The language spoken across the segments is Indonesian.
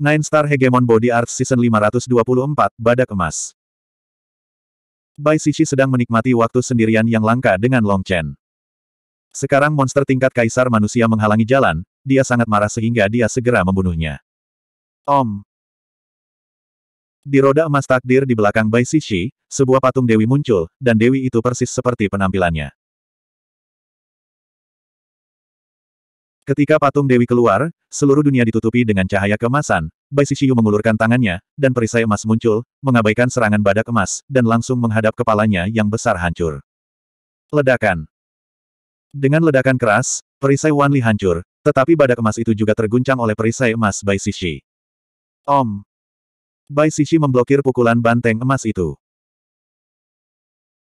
Nine Star Hegemon Body Arts Season 524, Badak Emas. Bai Sishi sedang menikmati waktu sendirian yang langka dengan Long Chen. Sekarang monster tingkat kaisar manusia menghalangi jalan, dia sangat marah sehingga dia segera membunuhnya. Om. Di roda emas takdir di belakang Bai Sishi, sebuah patung Dewi muncul, dan Dewi itu persis seperti penampilannya. Ketika patung Dewi keluar, seluruh dunia ditutupi dengan cahaya kemasan. Bai Sishiyu mengulurkan tangannya, dan perisai emas muncul, mengabaikan serangan badak emas, dan langsung menghadap kepalanya yang besar hancur. Ledakan Dengan ledakan keras, perisai Wanli hancur, tetapi badak emas itu juga terguncang oleh perisai emas Bai Sishi. Om! Bai Sishi memblokir pukulan banteng emas itu.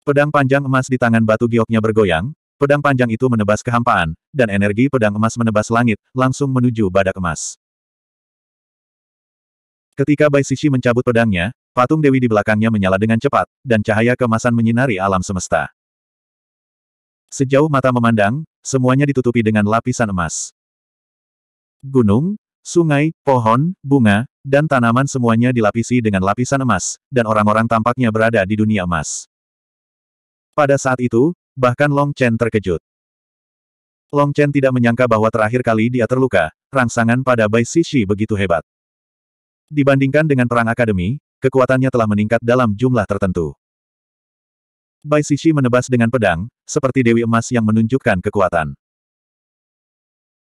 Pedang panjang emas di tangan batu gioknya bergoyang, Pedang panjang itu menebas kehampaan, dan energi pedang emas menebas langit, langsung menuju badak emas. Ketika Bai Sishi mencabut pedangnya, patung Dewi di belakangnya menyala dengan cepat, dan cahaya kemasan menyinari alam semesta. Sejauh mata memandang, semuanya ditutupi dengan lapisan emas. Gunung, sungai, pohon, bunga, dan tanaman semuanya dilapisi dengan lapisan emas, dan orang-orang tampaknya berada di dunia emas. Pada saat itu, Bahkan Long Chen terkejut. Long Chen tidak menyangka bahwa terakhir kali dia terluka, rangsangan pada Bai Sishi begitu hebat. Dibandingkan dengan perang akademi, kekuatannya telah meningkat dalam jumlah tertentu. Bai Sishi menebas dengan pedang, seperti Dewi Emas yang menunjukkan kekuatan.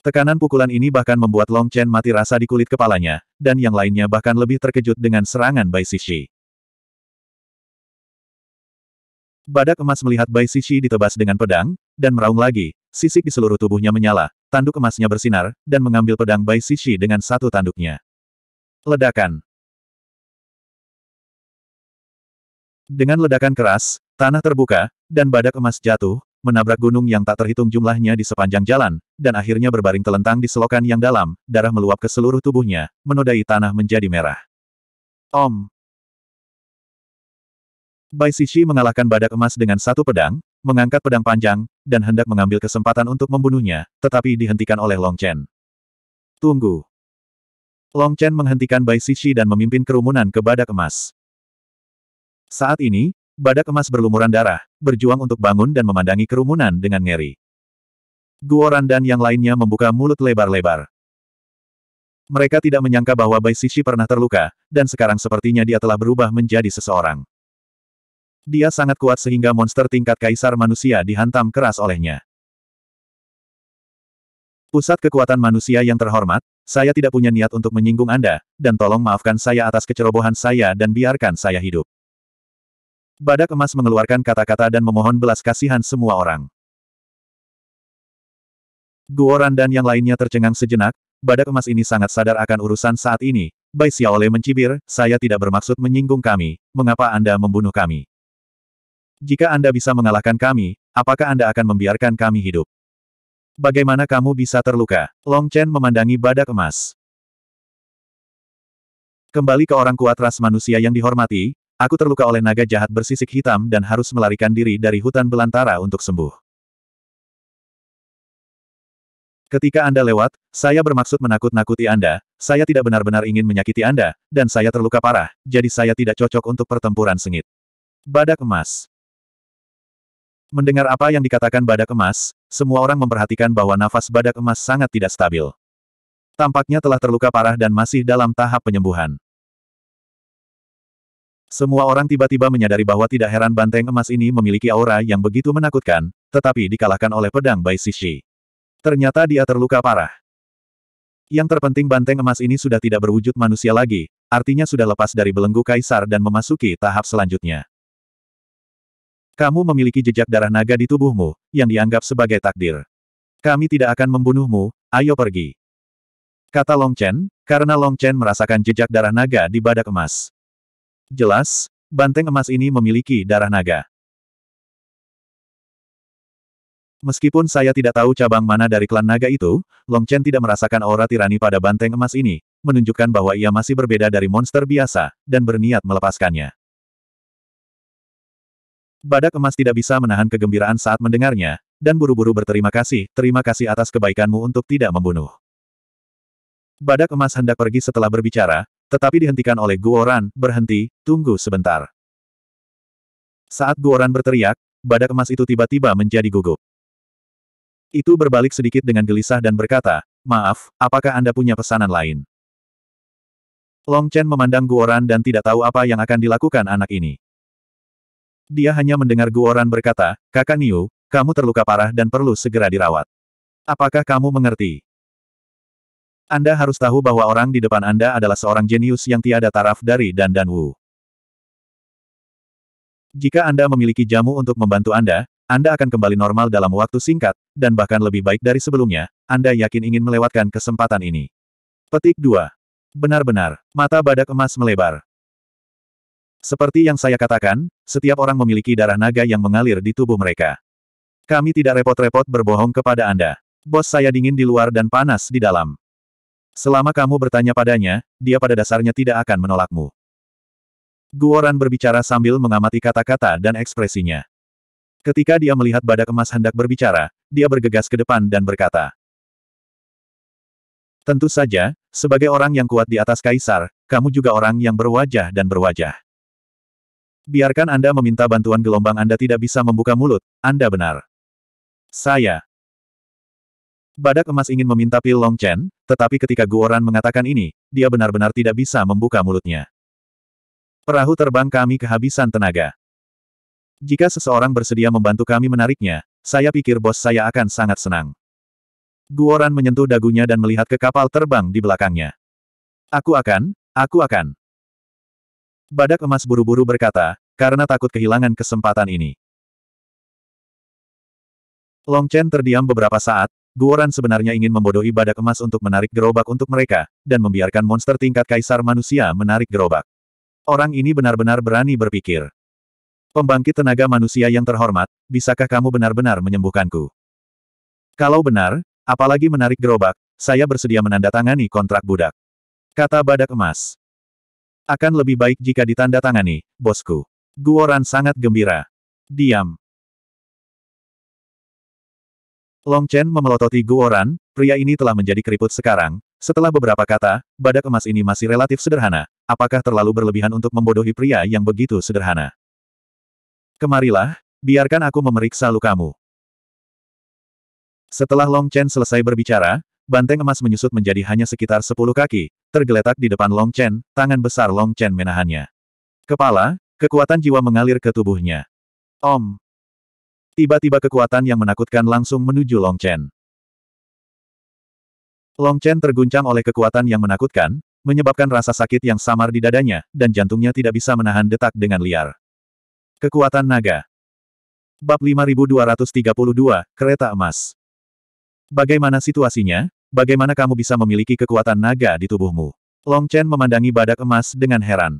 Tekanan pukulan ini bahkan membuat Long Chen mati rasa di kulit kepalanya, dan yang lainnya bahkan lebih terkejut dengan serangan Bai Sishi. Badak emas melihat Bai Sisi ditebas dengan pedang, dan meraung lagi, sisik di seluruh tubuhnya menyala, tanduk emasnya bersinar, dan mengambil pedang Bai Sisi dengan satu tanduknya. Ledakan Dengan ledakan keras, tanah terbuka, dan badak emas jatuh, menabrak gunung yang tak terhitung jumlahnya di sepanjang jalan, dan akhirnya berbaring telentang di selokan yang dalam, darah meluap ke seluruh tubuhnya, menodai tanah menjadi merah. Om! Bai Sishi mengalahkan badak emas dengan satu pedang, mengangkat pedang panjang, dan hendak mengambil kesempatan untuk membunuhnya, tetapi dihentikan oleh Long Chen. Tunggu. Long Chen menghentikan Bai Sishi dan memimpin kerumunan ke badak emas. Saat ini, badak emas berlumuran darah, berjuang untuk bangun dan memandangi kerumunan dengan ngeri. Guoran dan yang lainnya membuka mulut lebar-lebar. Mereka tidak menyangka bahwa Bai Sishi pernah terluka, dan sekarang sepertinya dia telah berubah menjadi seseorang. Dia sangat kuat sehingga monster tingkat kaisar manusia dihantam keras olehnya. Pusat kekuatan manusia yang terhormat, saya tidak punya niat untuk menyinggung Anda, dan tolong maafkan saya atas kecerobohan saya dan biarkan saya hidup. Badak emas mengeluarkan kata-kata dan memohon belas kasihan semua orang. Guoran dan yang lainnya tercengang sejenak, badak emas ini sangat sadar akan urusan saat ini. Bai Xiaole mencibir, saya tidak bermaksud menyinggung kami, mengapa Anda membunuh kami? Jika Anda bisa mengalahkan kami, apakah Anda akan membiarkan kami hidup? Bagaimana kamu bisa terluka? Long Chen memandangi badak emas. Kembali ke orang kuat ras manusia yang dihormati, aku terluka oleh naga jahat bersisik hitam dan harus melarikan diri dari hutan belantara untuk sembuh. Ketika Anda lewat, saya bermaksud menakut-nakuti Anda, saya tidak benar-benar ingin menyakiti Anda, dan saya terluka parah, jadi saya tidak cocok untuk pertempuran sengit. Badak emas. Mendengar apa yang dikatakan badak emas, semua orang memperhatikan bahwa nafas badak emas sangat tidak stabil. Tampaknya telah terluka parah dan masih dalam tahap penyembuhan. Semua orang tiba-tiba menyadari bahwa tidak heran banteng emas ini memiliki aura yang begitu menakutkan, tetapi dikalahkan oleh pedang Bai Sishi. Ternyata dia terluka parah. Yang terpenting banteng emas ini sudah tidak berwujud manusia lagi, artinya sudah lepas dari belenggu kaisar dan memasuki tahap selanjutnya. Kamu memiliki jejak darah naga di tubuhmu, yang dianggap sebagai takdir. Kami tidak akan membunuhmu, ayo pergi. Kata Long Chen, karena Long Chen merasakan jejak darah naga di badak emas. Jelas, banteng emas ini memiliki darah naga. Meskipun saya tidak tahu cabang mana dari klan naga itu, Long Chen tidak merasakan aura tirani pada banteng emas ini, menunjukkan bahwa ia masih berbeda dari monster biasa, dan berniat melepaskannya. Badak emas tidak bisa menahan kegembiraan saat mendengarnya, dan buru-buru berterima kasih, terima kasih atas kebaikanmu untuk tidak membunuh. Badak emas hendak pergi setelah berbicara, tetapi dihentikan oleh Guoran, berhenti, tunggu sebentar. Saat Guoran berteriak, badak emas itu tiba-tiba menjadi gugup. Itu berbalik sedikit dengan gelisah dan berkata, maaf, apakah Anda punya pesanan lain? Long Chen memandang Guoran dan tidak tahu apa yang akan dilakukan anak ini. Dia hanya mendengar Guoran berkata, Kakak Niu, kamu terluka parah dan perlu segera dirawat. Apakah kamu mengerti? Anda harus tahu bahwa orang di depan Anda adalah seorang jenius yang tiada taraf dari Dan Dan Wu. Jika Anda memiliki jamu untuk membantu Anda, Anda akan kembali normal dalam waktu singkat, dan bahkan lebih baik dari sebelumnya, Anda yakin ingin melewatkan kesempatan ini. Petik 2. Benar-benar, mata badak emas melebar. Seperti yang saya katakan, setiap orang memiliki darah naga yang mengalir di tubuh mereka. Kami tidak repot-repot berbohong kepada Anda. Bos saya dingin di luar dan panas di dalam. Selama kamu bertanya padanya, dia pada dasarnya tidak akan menolakmu. Guoran berbicara sambil mengamati kata-kata dan ekspresinya. Ketika dia melihat badak emas hendak berbicara, dia bergegas ke depan dan berkata. Tentu saja, sebagai orang yang kuat di atas kaisar, kamu juga orang yang berwajah dan berwajah. Biarkan Anda meminta bantuan gelombang Anda tidak bisa membuka mulut, Anda benar. Saya. Badak emas ingin meminta pil Long Chen, tetapi ketika Guoran mengatakan ini, dia benar-benar tidak bisa membuka mulutnya. Perahu terbang kami kehabisan tenaga. Jika seseorang bersedia membantu kami menariknya, saya pikir bos saya akan sangat senang. Guoran menyentuh dagunya dan melihat ke kapal terbang di belakangnya. Aku akan, aku akan. Badak emas buru-buru berkata, karena takut kehilangan kesempatan ini. Long Chen terdiam beberapa saat, Guoran sebenarnya ingin membodohi badak emas untuk menarik gerobak untuk mereka, dan membiarkan monster tingkat kaisar manusia menarik gerobak. Orang ini benar-benar berani berpikir. Pembangkit tenaga manusia yang terhormat, bisakah kamu benar-benar menyembuhkanku? Kalau benar, apalagi menarik gerobak, saya bersedia menandatangani kontrak budak. Kata badak emas. Akan lebih baik jika ditandatangani, bosku. Guoran sangat gembira. Diam. Long Chen memelototi Guoran, pria ini telah menjadi keriput sekarang. Setelah beberapa kata, badak emas ini masih relatif sederhana. Apakah terlalu berlebihan untuk membodohi pria yang begitu sederhana? Kemarilah, biarkan aku memeriksa lukamu. Setelah Long Chen selesai berbicara, banteng emas menyusut menjadi hanya sekitar sepuluh kaki, tergeletak di depan Long Chen, tangan besar Long Chen menahannya. Kepala, kekuatan jiwa mengalir ke tubuhnya. Om! Tiba-tiba kekuatan yang menakutkan langsung menuju Long Chen. Long Chen terguncang oleh kekuatan yang menakutkan, menyebabkan rasa sakit yang samar di dadanya, dan jantungnya tidak bisa menahan detak dengan liar. Kekuatan Naga Bab 5232, Kereta Emas Bagaimana situasinya? Bagaimana kamu bisa memiliki kekuatan naga di tubuhmu? Long Chen memandangi badak emas dengan heran.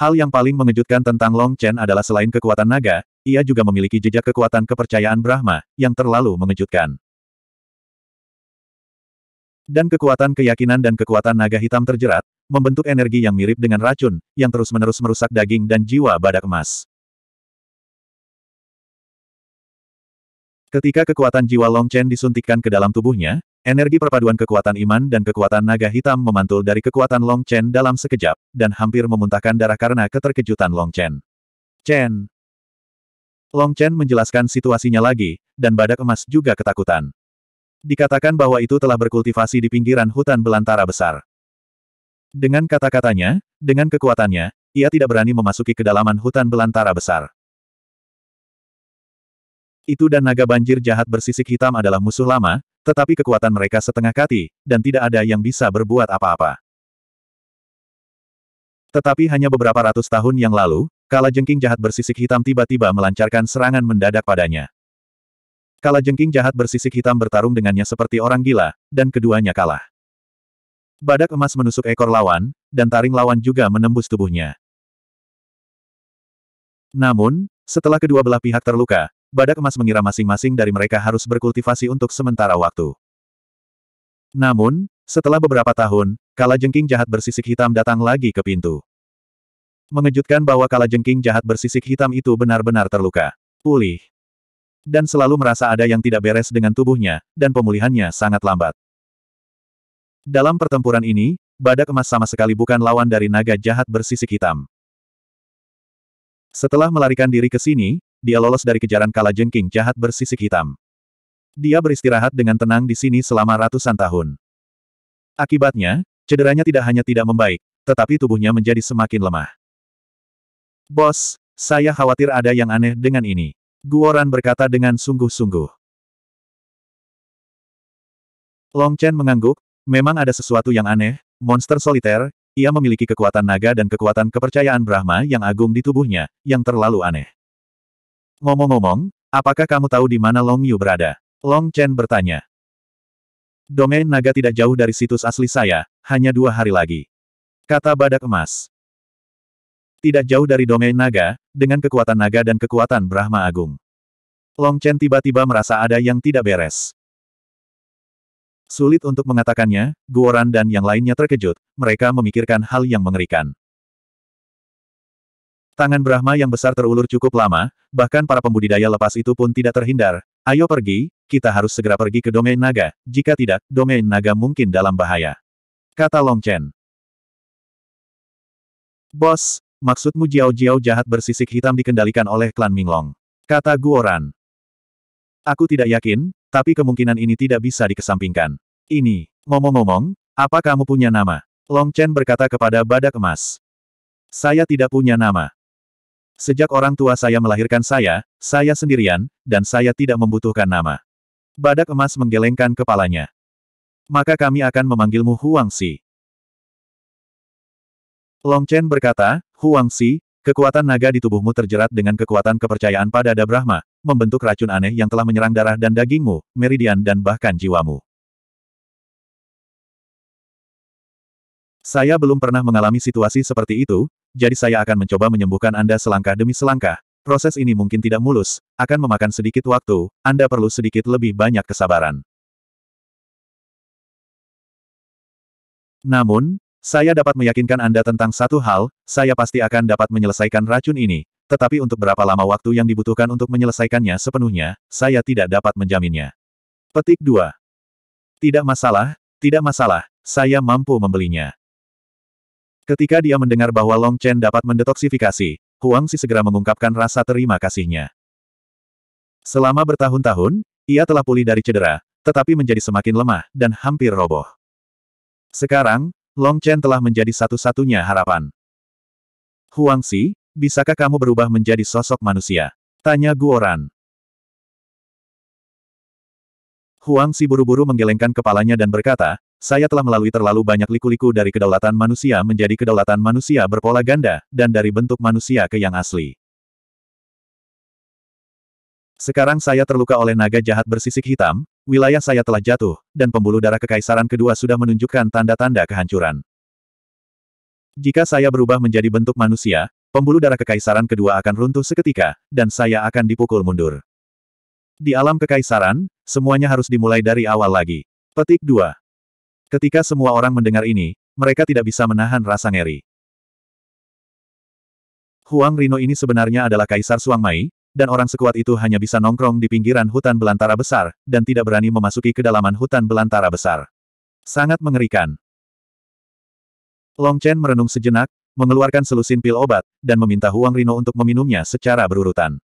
Hal yang paling mengejutkan tentang Long Chen adalah selain kekuatan naga, ia juga memiliki jejak kekuatan kepercayaan Brahma, yang terlalu mengejutkan. Dan kekuatan keyakinan dan kekuatan naga hitam terjerat, membentuk energi yang mirip dengan racun, yang terus-menerus merusak daging dan jiwa badak emas. Ketika kekuatan jiwa Long Chen disuntikkan ke dalam tubuhnya, energi perpaduan kekuatan iman dan kekuatan naga hitam memantul dari kekuatan Long Chen dalam sekejap, dan hampir memuntahkan darah karena keterkejutan Long Chen. Chen, Long Chen menjelaskan situasinya lagi, dan badak emas juga ketakutan. Dikatakan bahwa itu telah berkultivasi di pinggiran hutan belantara besar. Dengan kata-katanya, dengan kekuatannya, ia tidak berani memasuki kedalaman hutan belantara besar itu dan naga banjir jahat bersisik hitam adalah musuh lama, tetapi kekuatan mereka setengah kati, dan tidak ada yang bisa berbuat apa-apa. Tetapi hanya beberapa ratus tahun yang lalu, kala jengking jahat bersisik hitam tiba-tiba melancarkan serangan mendadak padanya. Kala jengking jahat bersisik hitam bertarung dengannya seperti orang gila, dan keduanya kalah. Badak emas menusuk ekor lawan, dan taring lawan juga menembus tubuhnya. Namun, setelah kedua belah pihak terluka, badak emas mengira masing-masing dari mereka harus berkultivasi untuk sementara waktu. Namun, setelah beberapa tahun, Kala Jengking jahat bersisik hitam datang lagi ke pintu. Mengejutkan bahwa Kala Jengking jahat bersisik hitam itu benar-benar terluka. Pulih. Dan selalu merasa ada yang tidak beres dengan tubuhnya, dan pemulihannya sangat lambat. Dalam pertempuran ini, badak emas sama sekali bukan lawan dari naga jahat bersisik hitam. Setelah melarikan diri ke sini, dia lolos dari kejaran kala jengking jahat bersisik hitam. Dia beristirahat dengan tenang di sini selama ratusan tahun. Akibatnya, cederanya tidak hanya tidak membaik, tetapi tubuhnya menjadi semakin lemah. Bos, saya khawatir ada yang aneh dengan ini. Guoran berkata dengan sungguh-sungguh. Long Chen mengangguk, memang ada sesuatu yang aneh, monster soliter, ia memiliki kekuatan naga dan kekuatan kepercayaan Brahma yang agung di tubuhnya, yang terlalu aneh. Ngomong-ngomong, apakah kamu tahu di mana Long Yu berada? Long Chen bertanya. Domain naga tidak jauh dari situs asli saya, hanya dua hari lagi. Kata badak emas. Tidak jauh dari domain naga, dengan kekuatan naga dan kekuatan Brahma Agung. Long Chen tiba-tiba merasa ada yang tidak beres. Sulit untuk mengatakannya, Guoran dan yang lainnya terkejut, mereka memikirkan hal yang mengerikan. Tangan Brahma yang besar terulur cukup lama, bahkan para pembudidaya lepas itu pun tidak terhindar. Ayo pergi, kita harus segera pergi ke domain naga, jika tidak, domain naga mungkin dalam bahaya. Kata Long Chen. Bos, maksudmu Jiao Jiao jahat bersisik hitam dikendalikan oleh klan Minglong. Kata Guoran. Aku tidak yakin, tapi kemungkinan ini tidak bisa dikesampingkan. Ini, ngomong-ngomong, apa kamu punya nama? Long Chen berkata kepada badak emas. Saya tidak punya nama. Sejak orang tua saya melahirkan saya, saya sendirian, dan saya tidak membutuhkan nama. Badak emas menggelengkan kepalanya. Maka kami akan memanggilmu Huang Si. Long Chen berkata, Huang Si, kekuatan naga di tubuhmu terjerat dengan kekuatan kepercayaan pada Dada membentuk racun aneh yang telah menyerang darah dan dagingmu, meridian dan bahkan jiwamu. Saya belum pernah mengalami situasi seperti itu, jadi saya akan mencoba menyembuhkan Anda selangkah demi selangkah. Proses ini mungkin tidak mulus, akan memakan sedikit waktu, Anda perlu sedikit lebih banyak kesabaran. Namun, saya dapat meyakinkan Anda tentang satu hal, saya pasti akan dapat menyelesaikan racun ini, tetapi untuk berapa lama waktu yang dibutuhkan untuk menyelesaikannya sepenuhnya, saya tidak dapat menjaminnya. Petik 2. Tidak masalah, tidak masalah, saya mampu membelinya. Ketika dia mendengar bahwa Long Chen dapat mendetoksifikasi, Huang Si segera mengungkapkan rasa terima kasihnya. Selama bertahun-tahun, ia telah pulih dari cedera, tetapi menjadi semakin lemah dan hampir roboh. Sekarang, Long Chen telah menjadi satu-satunya harapan. Huang Si, bisakah kamu berubah menjadi sosok manusia? Tanya Guoran. Huang Si buru-buru menggelengkan kepalanya dan berkata, saya telah melalui terlalu banyak liku-liku dari kedaulatan manusia menjadi kedaulatan manusia berpola ganda, dan dari bentuk manusia ke yang asli. Sekarang saya terluka oleh naga jahat bersisik hitam, wilayah saya telah jatuh, dan pembuluh darah kekaisaran kedua sudah menunjukkan tanda-tanda kehancuran. Jika saya berubah menjadi bentuk manusia, pembuluh darah kekaisaran kedua akan runtuh seketika, dan saya akan dipukul mundur. Di alam kekaisaran, semuanya harus dimulai dari awal lagi. Petik 2. Ketika semua orang mendengar ini, mereka tidak bisa menahan rasa ngeri. Huang Rino ini sebenarnya adalah Kaisar Suang Mai, dan orang sekuat itu hanya bisa nongkrong di pinggiran hutan belantara besar, dan tidak berani memasuki kedalaman hutan belantara besar. Sangat mengerikan. Long Chen merenung sejenak, mengeluarkan selusin pil obat, dan meminta Huang Rino untuk meminumnya secara berurutan.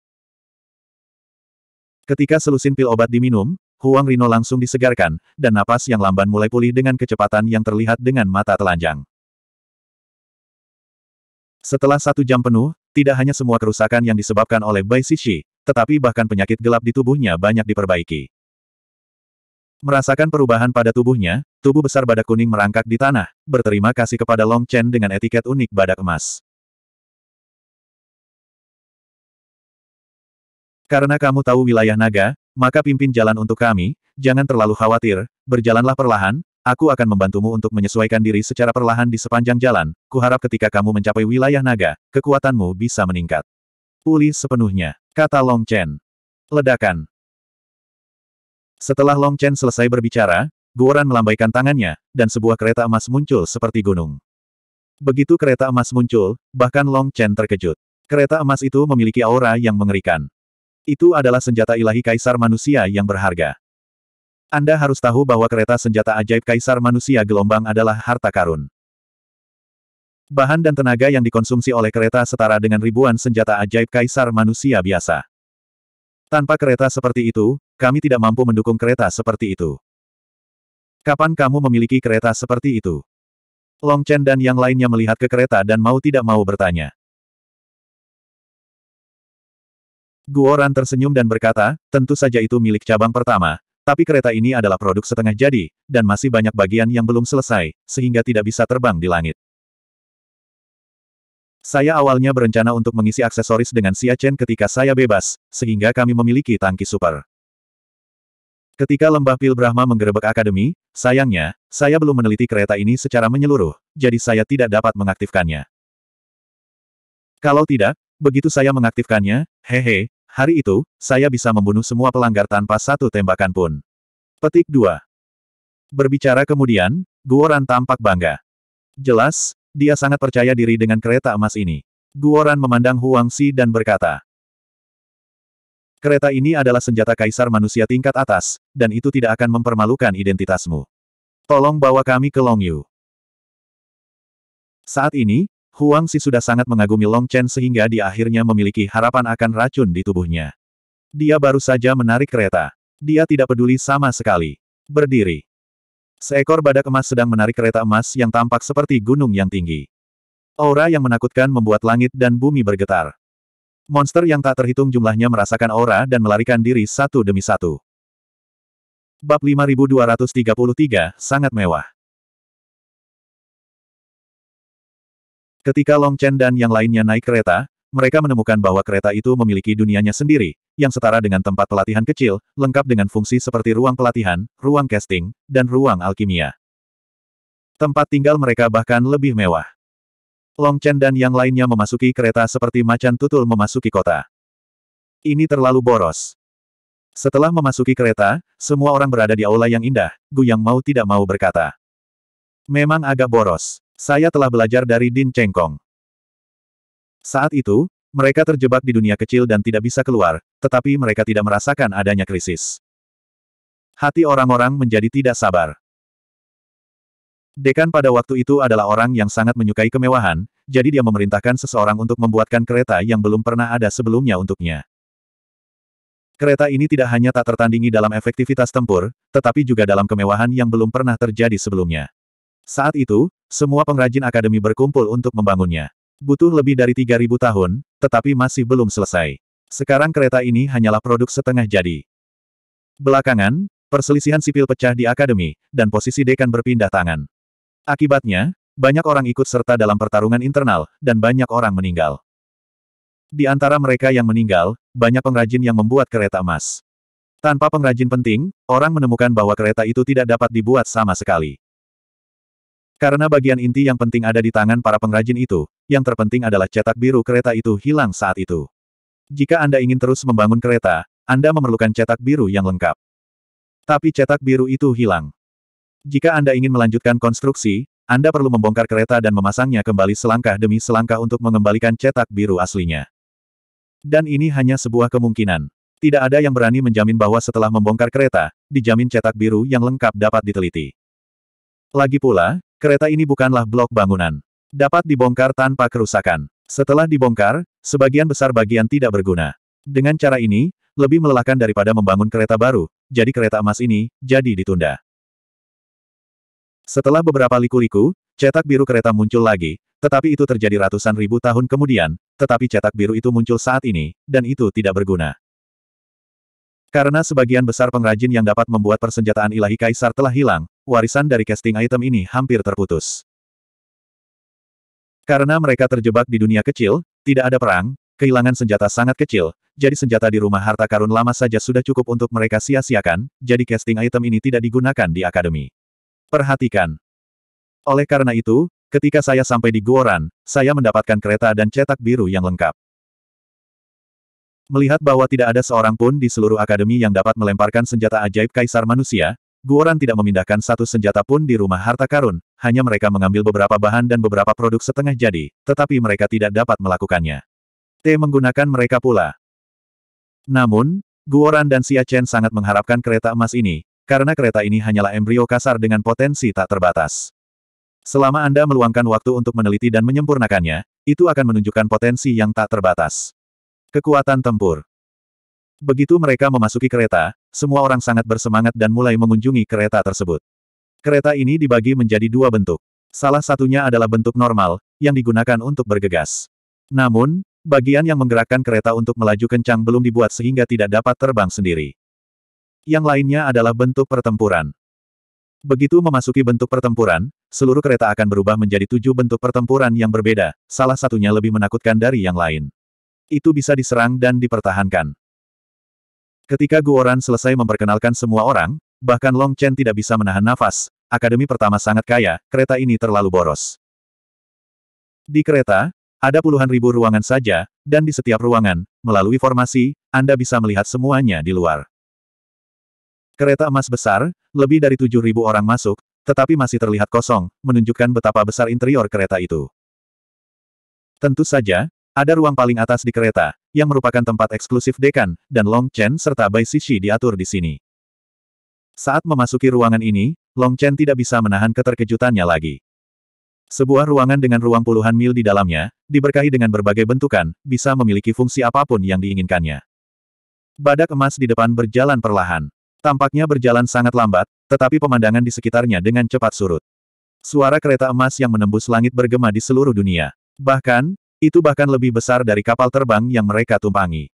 Ketika selusin pil obat diminum, Huang Rino langsung disegarkan, dan napas yang lamban mulai pulih dengan kecepatan yang terlihat dengan mata telanjang. Setelah satu jam penuh, tidak hanya semua kerusakan yang disebabkan oleh Bai Sishi, tetapi bahkan penyakit gelap di tubuhnya banyak diperbaiki. Merasakan perubahan pada tubuhnya, tubuh besar badak kuning merangkak di tanah, berterima kasih kepada Long Chen dengan etiket unik badak emas. Karena kamu tahu wilayah naga, maka pimpin jalan untuk kami, jangan terlalu khawatir, berjalanlah perlahan, aku akan membantumu untuk menyesuaikan diri secara perlahan di sepanjang jalan, kuharap ketika kamu mencapai wilayah naga, kekuatanmu bisa meningkat. Pulih sepenuhnya, kata Long Chen. Ledakan. Setelah Long Chen selesai berbicara, Guoran melambaikan tangannya, dan sebuah kereta emas muncul seperti gunung. Begitu kereta emas muncul, bahkan Long Chen terkejut. Kereta emas itu memiliki aura yang mengerikan. Itu adalah senjata ilahi kaisar manusia yang berharga. Anda harus tahu bahwa kereta senjata ajaib kaisar manusia gelombang adalah harta karun. Bahan dan tenaga yang dikonsumsi oleh kereta setara dengan ribuan senjata ajaib kaisar manusia biasa. Tanpa kereta seperti itu, kami tidak mampu mendukung kereta seperti itu. Kapan kamu memiliki kereta seperti itu? Long Chen dan yang lainnya melihat ke kereta dan mau tidak mau bertanya. Guoran tersenyum dan berkata, tentu saja itu milik cabang pertama, tapi kereta ini adalah produk setengah jadi, dan masih banyak bagian yang belum selesai, sehingga tidak bisa terbang di langit. Saya awalnya berencana untuk mengisi aksesoris dengan Chen ketika saya bebas, sehingga kami memiliki tangki super. Ketika lembah Pil Brahma menggerebek akademi, sayangnya, saya belum meneliti kereta ini secara menyeluruh, jadi saya tidak dapat mengaktifkannya. Kalau tidak, begitu saya mengaktifkannya, hehe, Hari itu, saya bisa membunuh semua pelanggar tanpa satu tembakan pun. Petik 2. Berbicara kemudian, Guoran tampak bangga. Jelas, dia sangat percaya diri dengan kereta emas ini. Guoran memandang Huang Huangsi dan berkata, Kereta ini adalah senjata kaisar manusia tingkat atas, dan itu tidak akan mempermalukan identitasmu. Tolong bawa kami ke Longyu. Saat ini, Huang Si sudah sangat mengagumi Long Chen sehingga dia akhirnya memiliki harapan akan racun di tubuhnya. Dia baru saja menarik kereta. Dia tidak peduli sama sekali. Berdiri. Seekor badak emas sedang menarik kereta emas yang tampak seperti gunung yang tinggi. Aura yang menakutkan membuat langit dan bumi bergetar. Monster yang tak terhitung jumlahnya merasakan aura dan melarikan diri satu demi satu. Bab 5233, sangat mewah. Ketika Long Chen dan yang lainnya naik kereta, mereka menemukan bahwa kereta itu memiliki dunianya sendiri, yang setara dengan tempat pelatihan kecil, lengkap dengan fungsi seperti ruang pelatihan, ruang casting, dan ruang alkimia. Tempat tinggal mereka bahkan lebih mewah. Long Chen dan yang lainnya memasuki kereta seperti macan tutul memasuki kota. Ini terlalu boros. Setelah memasuki kereta, semua orang berada di aula yang indah, Gu yang mau tidak mau berkata. Memang agak boros. Saya telah belajar dari Din Cengkong. Saat itu, mereka terjebak di dunia kecil dan tidak bisa keluar, tetapi mereka tidak merasakan adanya krisis. Hati orang-orang menjadi tidak sabar. Dekan pada waktu itu adalah orang yang sangat menyukai kemewahan, jadi dia memerintahkan seseorang untuk membuatkan kereta yang belum pernah ada sebelumnya untuknya. Kereta ini tidak hanya tak tertandingi dalam efektivitas tempur, tetapi juga dalam kemewahan yang belum pernah terjadi sebelumnya. Saat itu, semua pengrajin akademi berkumpul untuk membangunnya. Butuh lebih dari 3.000 tahun, tetapi masih belum selesai. Sekarang kereta ini hanyalah produk setengah jadi. Belakangan, perselisihan sipil pecah di akademi, dan posisi dekan berpindah tangan. Akibatnya, banyak orang ikut serta dalam pertarungan internal, dan banyak orang meninggal. Di antara mereka yang meninggal, banyak pengrajin yang membuat kereta emas. Tanpa pengrajin penting, orang menemukan bahwa kereta itu tidak dapat dibuat sama sekali. Karena bagian inti yang penting ada di tangan para pengrajin itu, yang terpenting adalah cetak biru kereta itu hilang saat itu. Jika Anda ingin terus membangun kereta, Anda memerlukan cetak biru yang lengkap. Tapi cetak biru itu hilang. Jika Anda ingin melanjutkan konstruksi, Anda perlu membongkar kereta dan memasangnya kembali selangkah demi selangkah untuk mengembalikan cetak biru aslinya. Dan ini hanya sebuah kemungkinan. Tidak ada yang berani menjamin bahwa setelah membongkar kereta, dijamin cetak biru yang lengkap dapat diteliti. Lagi pula, Kereta ini bukanlah blok bangunan. Dapat dibongkar tanpa kerusakan. Setelah dibongkar, sebagian besar bagian tidak berguna. Dengan cara ini, lebih melelahkan daripada membangun kereta baru, jadi kereta emas ini, jadi ditunda. Setelah beberapa liku-liku, cetak biru kereta muncul lagi, tetapi itu terjadi ratusan ribu tahun kemudian, tetapi cetak biru itu muncul saat ini, dan itu tidak berguna. Karena sebagian besar pengrajin yang dapat membuat persenjataan ilahi kaisar telah hilang, warisan dari casting item ini hampir terputus. Karena mereka terjebak di dunia kecil, tidak ada perang, kehilangan senjata sangat kecil, jadi senjata di rumah harta karun lama saja sudah cukup untuk mereka sia-siakan, jadi casting item ini tidak digunakan di akademi. Perhatikan. Oleh karena itu, ketika saya sampai di Guoran, saya mendapatkan kereta dan cetak biru yang lengkap. Melihat bahwa tidak ada seorang pun di seluruh akademi yang dapat melemparkan senjata ajaib kaisar manusia, Guoran tidak memindahkan satu senjata pun di rumah harta karun, hanya mereka mengambil beberapa bahan dan beberapa produk setengah jadi, tetapi mereka tidak dapat melakukannya. T menggunakan mereka pula. Namun, Guoran dan Xia Chen sangat mengharapkan kereta emas ini, karena kereta ini hanyalah embrio kasar dengan potensi tak terbatas. Selama Anda meluangkan waktu untuk meneliti dan menyempurnakannya, itu akan menunjukkan potensi yang tak terbatas. Kekuatan tempur Begitu mereka memasuki kereta, semua orang sangat bersemangat dan mulai mengunjungi kereta tersebut. Kereta ini dibagi menjadi dua bentuk. Salah satunya adalah bentuk normal, yang digunakan untuk bergegas. Namun, bagian yang menggerakkan kereta untuk melaju kencang belum dibuat sehingga tidak dapat terbang sendiri. Yang lainnya adalah bentuk pertempuran. Begitu memasuki bentuk pertempuran, seluruh kereta akan berubah menjadi tujuh bentuk pertempuran yang berbeda, salah satunya lebih menakutkan dari yang lain. Itu bisa diserang dan dipertahankan. Ketika Guoran selesai memperkenalkan semua orang, bahkan Long Chen tidak bisa menahan nafas, akademi pertama sangat kaya, kereta ini terlalu boros. Di kereta, ada puluhan ribu ruangan saja, dan di setiap ruangan, melalui formasi, Anda bisa melihat semuanya di luar. Kereta emas besar, lebih dari 7.000 orang masuk, tetapi masih terlihat kosong, menunjukkan betapa besar interior kereta itu. Tentu saja, ada ruang paling atas di kereta, yang merupakan tempat eksklusif dekan, dan Long Chen serta Bai Sisi diatur di sini. Saat memasuki ruangan ini, Long Chen tidak bisa menahan keterkejutannya lagi. Sebuah ruangan dengan ruang puluhan mil di dalamnya, diberkahi dengan berbagai bentukan, bisa memiliki fungsi apapun yang diinginkannya. Badak emas di depan berjalan perlahan. Tampaknya berjalan sangat lambat, tetapi pemandangan di sekitarnya dengan cepat surut. Suara kereta emas yang menembus langit bergema di seluruh dunia. Bahkan, itu bahkan lebih besar dari kapal terbang yang mereka tumpangi.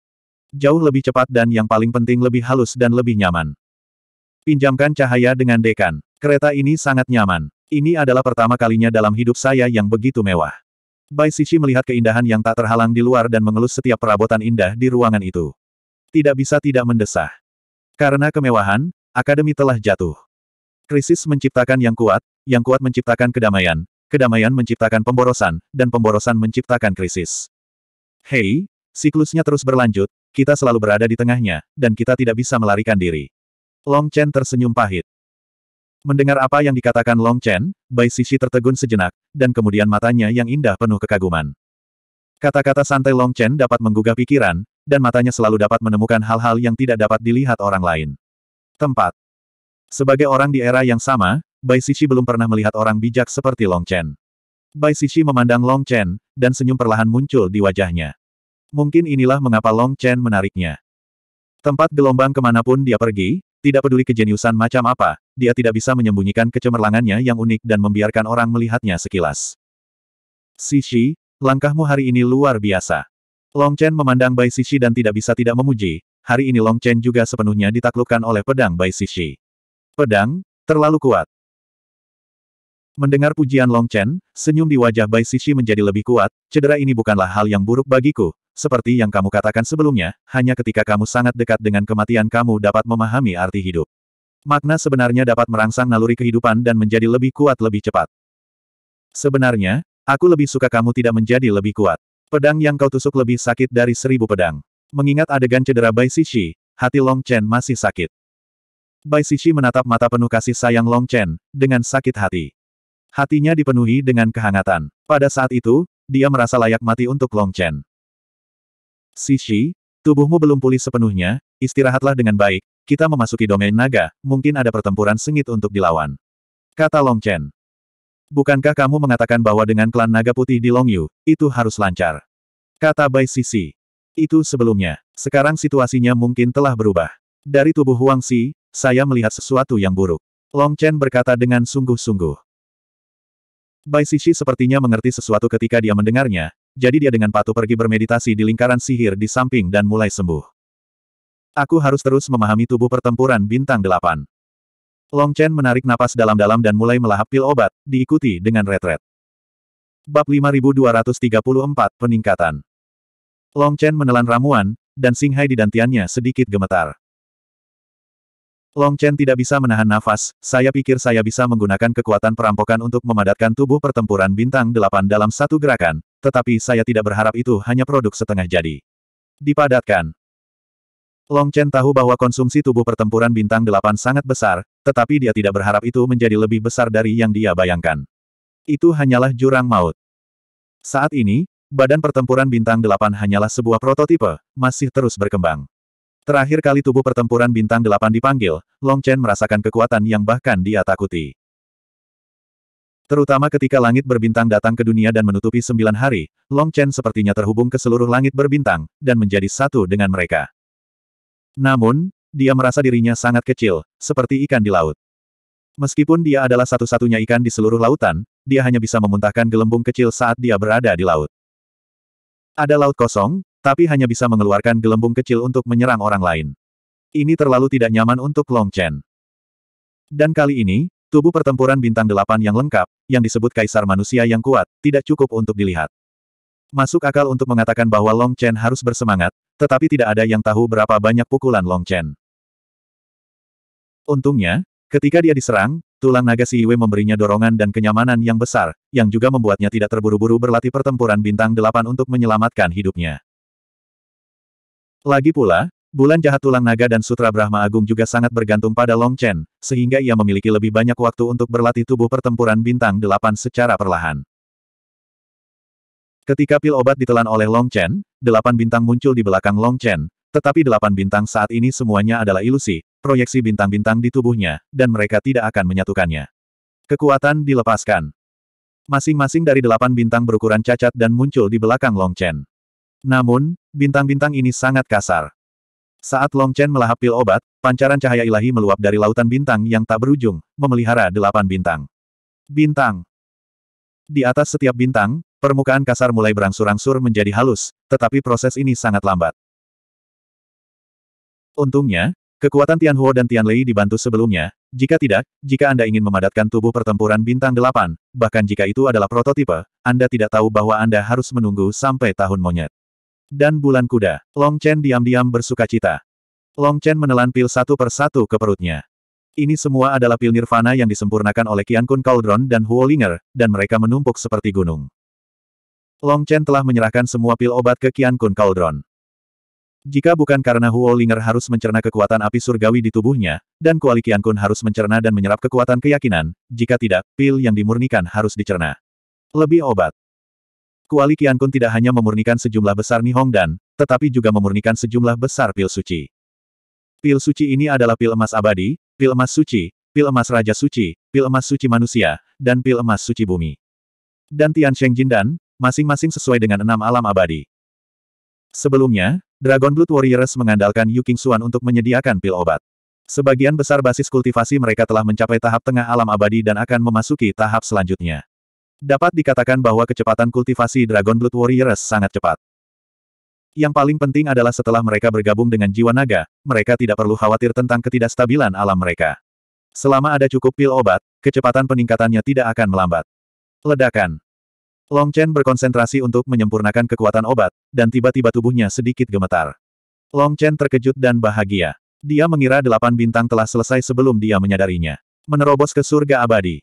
Jauh lebih cepat dan yang paling penting lebih halus dan lebih nyaman. Pinjamkan cahaya dengan dekan. Kereta ini sangat nyaman. Ini adalah pertama kalinya dalam hidup saya yang begitu mewah. Bai Sisi melihat keindahan yang tak terhalang di luar dan mengelus setiap perabotan indah di ruangan itu. Tidak bisa tidak mendesah. Karena kemewahan, akademi telah jatuh. Krisis menciptakan yang kuat, yang kuat menciptakan kedamaian, Kedamaian menciptakan pemborosan, dan pemborosan menciptakan krisis. Hei, siklusnya terus berlanjut, kita selalu berada di tengahnya, dan kita tidak bisa melarikan diri. Long Chen tersenyum pahit. Mendengar apa yang dikatakan Long Chen, Bai Sisi tertegun sejenak, dan kemudian matanya yang indah penuh kekaguman. Kata-kata santai Long Chen dapat menggugah pikiran, dan matanya selalu dapat menemukan hal-hal yang tidak dapat dilihat orang lain. Tempat. Sebagai orang di era yang sama, Bai Sisi belum pernah melihat orang bijak seperti Long Chen. Bai Sisi memandang Long Chen, dan senyum perlahan muncul di wajahnya. Mungkin inilah mengapa Long Chen menariknya. Tempat gelombang kemanapun dia pergi, tidak peduli kejeniusan macam apa, dia tidak bisa menyembunyikan kecemerlangannya yang unik dan membiarkan orang melihatnya sekilas. Sishi, langkahmu hari ini luar biasa. Long Chen memandang Bai Sishi dan tidak bisa tidak memuji, hari ini Long Chen juga sepenuhnya ditaklukkan oleh pedang Bai Sishi. Pedang, terlalu kuat. Mendengar pujian Long Chen, senyum di wajah Bai Sisi menjadi lebih kuat, cedera ini bukanlah hal yang buruk bagiku, seperti yang kamu katakan sebelumnya, hanya ketika kamu sangat dekat dengan kematian kamu dapat memahami arti hidup. Makna sebenarnya dapat merangsang naluri kehidupan dan menjadi lebih kuat lebih cepat. Sebenarnya, aku lebih suka kamu tidak menjadi lebih kuat. Pedang yang kau tusuk lebih sakit dari seribu pedang. Mengingat adegan cedera Bai Sisi, hati Long Chen masih sakit. Bai Sisi menatap mata penuh kasih sayang Long Chen, dengan sakit hati. Hatinya dipenuhi dengan kehangatan. Pada saat itu, dia merasa layak mati untuk Long Chen. Sishi, tubuhmu belum pulih sepenuhnya, istirahatlah dengan baik, kita memasuki domain naga, mungkin ada pertempuran sengit untuk dilawan. Kata Long Chen. Bukankah kamu mengatakan bahwa dengan klan naga putih di Long Yu, itu harus lancar? Kata Bai Sisi. Itu sebelumnya. Sekarang situasinya mungkin telah berubah. Dari tubuh Huang Si, saya melihat sesuatu yang buruk. Long Chen berkata dengan sungguh-sungguh. Bai Sishi sepertinya mengerti sesuatu ketika dia mendengarnya, jadi dia dengan patuh pergi bermeditasi di lingkaran sihir di samping dan mulai sembuh. Aku harus terus memahami tubuh pertempuran bintang delapan. Long Chen menarik napas dalam-dalam dan mulai melahap pil obat, diikuti dengan retret. Bab 5234, peningkatan. Long Chen menelan ramuan, dan Singhai di dantiannya sedikit gemetar. Long Chen tidak bisa menahan nafas, saya pikir saya bisa menggunakan kekuatan perampokan untuk memadatkan tubuh pertempuran bintang delapan dalam satu gerakan, tetapi saya tidak berharap itu hanya produk setengah jadi. Dipadatkan. Long Chen tahu bahwa konsumsi tubuh pertempuran bintang delapan sangat besar, tetapi dia tidak berharap itu menjadi lebih besar dari yang dia bayangkan. Itu hanyalah jurang maut. Saat ini, badan pertempuran bintang delapan hanyalah sebuah prototipe, masih terus berkembang. Terakhir kali tubuh pertempuran bintang delapan dipanggil, Long Chen merasakan kekuatan yang bahkan dia takuti. Terutama ketika langit berbintang datang ke dunia dan menutupi sembilan hari, Long Chen sepertinya terhubung ke seluruh langit berbintang, dan menjadi satu dengan mereka. Namun, dia merasa dirinya sangat kecil, seperti ikan di laut. Meskipun dia adalah satu-satunya ikan di seluruh lautan, dia hanya bisa memuntahkan gelembung kecil saat dia berada di laut. Ada laut kosong, tapi hanya bisa mengeluarkan gelembung kecil untuk menyerang orang lain. Ini terlalu tidak nyaman untuk Long Chen. Dan kali ini, tubuh pertempuran bintang delapan yang lengkap, yang disebut kaisar manusia yang kuat, tidak cukup untuk dilihat. Masuk akal untuk mengatakan bahwa Long Chen harus bersemangat, tetapi tidak ada yang tahu berapa banyak pukulan Long Chen. Untungnya, ketika dia diserang, tulang naga si Yue memberinya dorongan dan kenyamanan yang besar, yang juga membuatnya tidak terburu-buru berlatih pertempuran bintang delapan untuk menyelamatkan hidupnya. Lagi pula, bulan jahat tulang naga dan sutra Brahma Agung juga sangat bergantung pada Long Chen, sehingga ia memiliki lebih banyak waktu untuk berlatih tubuh pertempuran bintang delapan secara perlahan. Ketika pil obat ditelan oleh Long Chen, delapan bintang muncul di belakang Long Chen, tetapi delapan bintang saat ini semuanya adalah ilusi, proyeksi bintang-bintang di tubuhnya, dan mereka tidak akan menyatukannya. Kekuatan dilepaskan. Masing-masing dari delapan bintang berukuran cacat dan muncul di belakang Long Chen. Namun, bintang-bintang ini sangat kasar. Saat Long Chen melahap pil obat, pancaran cahaya ilahi meluap dari lautan bintang yang tak berujung, memelihara delapan bintang. Bintang. Di atas setiap bintang, permukaan kasar mulai berangsur-angsur menjadi halus, tetapi proses ini sangat lambat. Untungnya, kekuatan Tian Tianhuo dan Tian Lei dibantu sebelumnya, jika tidak, jika Anda ingin memadatkan tubuh pertempuran bintang delapan, bahkan jika itu adalah prototipe, Anda tidak tahu bahwa Anda harus menunggu sampai tahun monyet. Dan bulan kuda, Long Chen diam-diam bersuka cita. Long Chen menelan pil satu per satu ke perutnya. Ini semua adalah pil nirvana yang disempurnakan oleh Qian Kun Cauldron dan Huolinger, dan mereka menumpuk seperti gunung. Long Chen telah menyerahkan semua pil obat ke Qian Kun Cauldron. Jika bukan karena Huolinger harus mencerna kekuatan api surgawi di tubuhnya, dan kuali Qian Kun harus mencerna dan menyerap kekuatan keyakinan, jika tidak, pil yang dimurnikan harus dicerna. Lebih obat, Kuali Kun tidak hanya memurnikan sejumlah besar Nihong dan, tetapi juga memurnikan sejumlah besar pil suci. Pil suci ini adalah pil emas abadi, pil emas suci, pil emas raja suci, pil emas suci manusia, dan pil emas suci bumi. Dan Tian Sheng dan, masing-masing sesuai dengan enam alam abadi. Sebelumnya, Dragon Blood Warriors mengandalkan Yu King Xuan untuk menyediakan pil obat. Sebagian besar basis kultivasi mereka telah mencapai tahap tengah alam abadi dan akan memasuki tahap selanjutnya. Dapat dikatakan bahwa kecepatan kultivasi Dragon Blood Warriors sangat cepat. Yang paling penting adalah setelah mereka bergabung dengan jiwa naga, mereka tidak perlu khawatir tentang ketidakstabilan alam mereka. Selama ada cukup pil obat, kecepatan peningkatannya tidak akan melambat. Ledakan. Long Chen berkonsentrasi untuk menyempurnakan kekuatan obat, dan tiba-tiba tubuhnya sedikit gemetar. Long Chen terkejut dan bahagia. Dia mengira delapan bintang telah selesai sebelum dia menyadarinya. Menerobos ke surga abadi.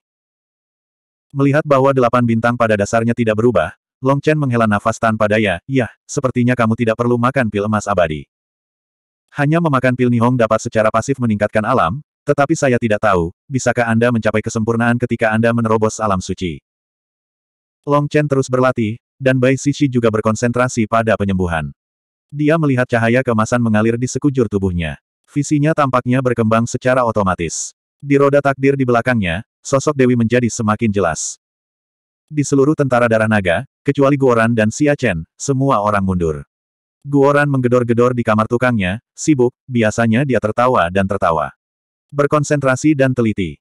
Melihat bahwa delapan bintang pada dasarnya tidak berubah, Long Chen menghela nafas tanpa daya, yah, sepertinya kamu tidak perlu makan pil emas abadi. Hanya memakan pil Nihong dapat secara pasif meningkatkan alam, tetapi saya tidak tahu, bisakah Anda mencapai kesempurnaan ketika Anda menerobos alam suci. Long Chen terus berlatih, dan Bai Sisi juga berkonsentrasi pada penyembuhan. Dia melihat cahaya kemasan mengalir di sekujur tubuhnya. Visinya tampaknya berkembang secara otomatis. Di roda takdir di belakangnya, sosok Dewi menjadi semakin jelas. Di seluruh tentara darah naga, kecuali Guoran dan Xia Chen, semua orang mundur. Guoran menggedor-gedor di kamar tukangnya, sibuk, biasanya dia tertawa dan tertawa. Berkonsentrasi dan teliti.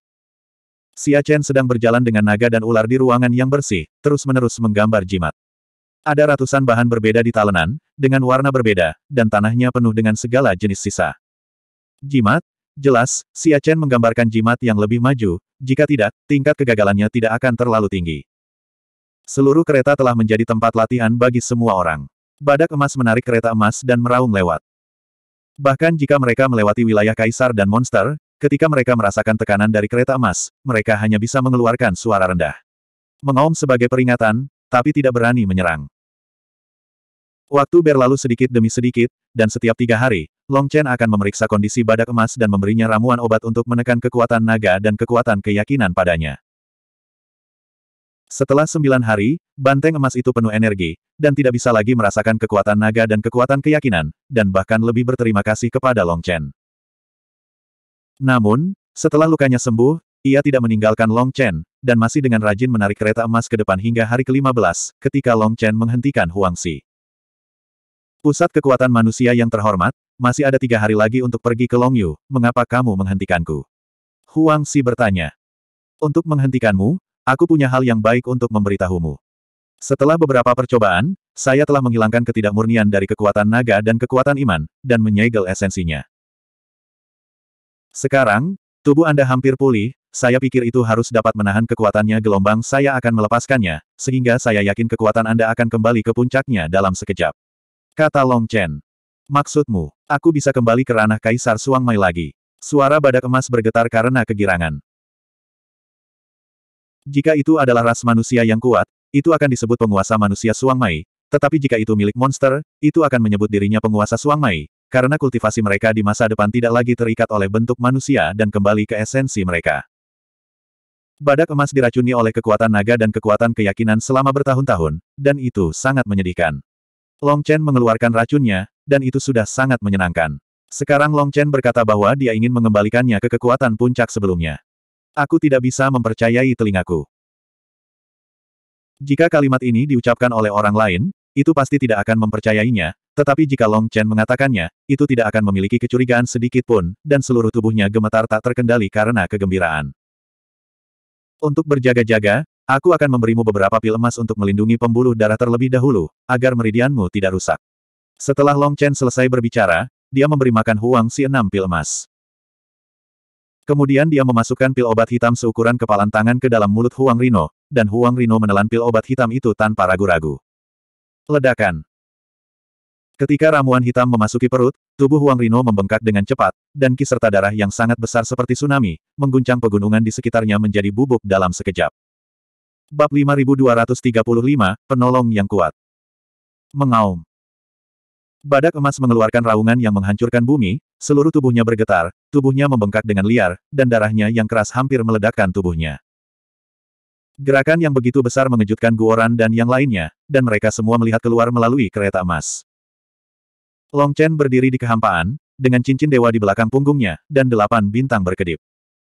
Xia Chen sedang berjalan dengan naga dan ular di ruangan yang bersih, terus-menerus menggambar jimat. Ada ratusan bahan berbeda di talenan, dengan warna berbeda, dan tanahnya penuh dengan segala jenis sisa. Jimat, Jelas, Xia Chen menggambarkan jimat yang lebih maju, jika tidak, tingkat kegagalannya tidak akan terlalu tinggi. Seluruh kereta telah menjadi tempat latihan bagi semua orang. Badak emas menarik kereta emas dan meraung lewat. Bahkan jika mereka melewati wilayah kaisar dan monster, ketika mereka merasakan tekanan dari kereta emas, mereka hanya bisa mengeluarkan suara rendah. Mengaum sebagai peringatan, tapi tidak berani menyerang. Waktu berlalu sedikit demi sedikit, dan setiap tiga hari, Long Chen akan memeriksa kondisi badak emas dan memberinya ramuan obat untuk menekan kekuatan naga dan kekuatan keyakinan padanya. Setelah sembilan hari, banteng emas itu penuh energi, dan tidak bisa lagi merasakan kekuatan naga dan kekuatan keyakinan, dan bahkan lebih berterima kasih kepada Long Chen. Namun, setelah lukanya sembuh, ia tidak meninggalkan Long Chen, dan masih dengan rajin menarik kereta emas ke depan hingga hari ke-15, ketika Long Chen menghentikan Huang Huangsi. Pusat kekuatan manusia yang terhormat, masih ada tiga hari lagi untuk pergi ke Longyu, mengapa kamu menghentikanku? Huang Si bertanya. Untuk menghentikanmu, aku punya hal yang baik untuk memberitahumu. Setelah beberapa percobaan, saya telah menghilangkan ketidakmurnian dari kekuatan naga dan kekuatan iman, dan menyegel esensinya. Sekarang, tubuh Anda hampir pulih, saya pikir itu harus dapat menahan kekuatannya gelombang saya akan melepaskannya, sehingga saya yakin kekuatan Anda akan kembali ke puncaknya dalam sekejap. Kata Long Chen. Maksudmu, aku bisa kembali ke ranah Kaisar Suang Mai lagi. Suara badak emas bergetar karena kegirangan. Jika itu adalah ras manusia yang kuat, itu akan disebut penguasa manusia Suang Mai, tetapi jika itu milik monster, itu akan menyebut dirinya penguasa Suang Mai, karena kultivasi mereka di masa depan tidak lagi terikat oleh bentuk manusia dan kembali ke esensi mereka. Badak emas diracuni oleh kekuatan naga dan kekuatan keyakinan selama bertahun-tahun, dan itu sangat menyedihkan. Long Chen mengeluarkan racunnya, dan itu sudah sangat menyenangkan. Sekarang Long Chen berkata bahwa dia ingin mengembalikannya ke kekuatan puncak sebelumnya. Aku tidak bisa mempercayai telingaku. Jika kalimat ini diucapkan oleh orang lain, itu pasti tidak akan mempercayainya, tetapi jika Long Chen mengatakannya, itu tidak akan memiliki kecurigaan sedikit pun, dan seluruh tubuhnya gemetar tak terkendali karena kegembiraan. Untuk berjaga-jaga, aku akan memberimu beberapa pil emas untuk melindungi pembuluh darah terlebih dahulu, agar meridianmu tidak rusak. Setelah Long Chen selesai berbicara, dia memberi makan Huang Si enam pil emas. Kemudian dia memasukkan pil obat hitam seukuran kepalan tangan ke dalam mulut Huang Rino, dan Huang Rino menelan pil obat hitam itu tanpa ragu-ragu. Ledakan. Ketika ramuan hitam memasuki perut, tubuh Huang Rino membengkak dengan cepat, dan ki serta darah yang sangat besar seperti tsunami, mengguncang pegunungan di sekitarnya menjadi bubuk dalam sekejap. Bab 5235, Penolong yang kuat. Mengaum. Badak emas mengeluarkan raungan yang menghancurkan bumi, seluruh tubuhnya bergetar, tubuhnya membengkak dengan liar, dan darahnya yang keras hampir meledakkan tubuhnya. Gerakan yang begitu besar mengejutkan Guoran dan yang lainnya, dan mereka semua melihat keluar melalui kereta emas. Long Chen berdiri di kehampaan, dengan cincin dewa di belakang punggungnya, dan delapan bintang berkedip.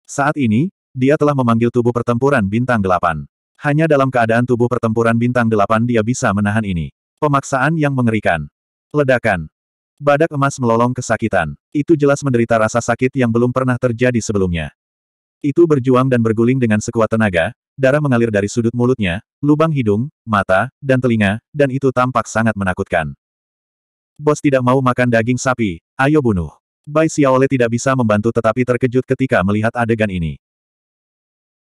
Saat ini, dia telah memanggil tubuh pertempuran bintang delapan. Hanya dalam keadaan tubuh pertempuran bintang delapan dia bisa menahan ini. Pemaksaan yang mengerikan. Ledakan. Badak emas melolong kesakitan. Itu jelas menderita rasa sakit yang belum pernah terjadi sebelumnya. Itu berjuang dan berguling dengan sekuat tenaga, darah mengalir dari sudut mulutnya, lubang hidung, mata, dan telinga, dan itu tampak sangat menakutkan. Bos tidak mau makan daging sapi, ayo bunuh. Bai Xiaole tidak bisa membantu tetapi terkejut ketika melihat adegan ini.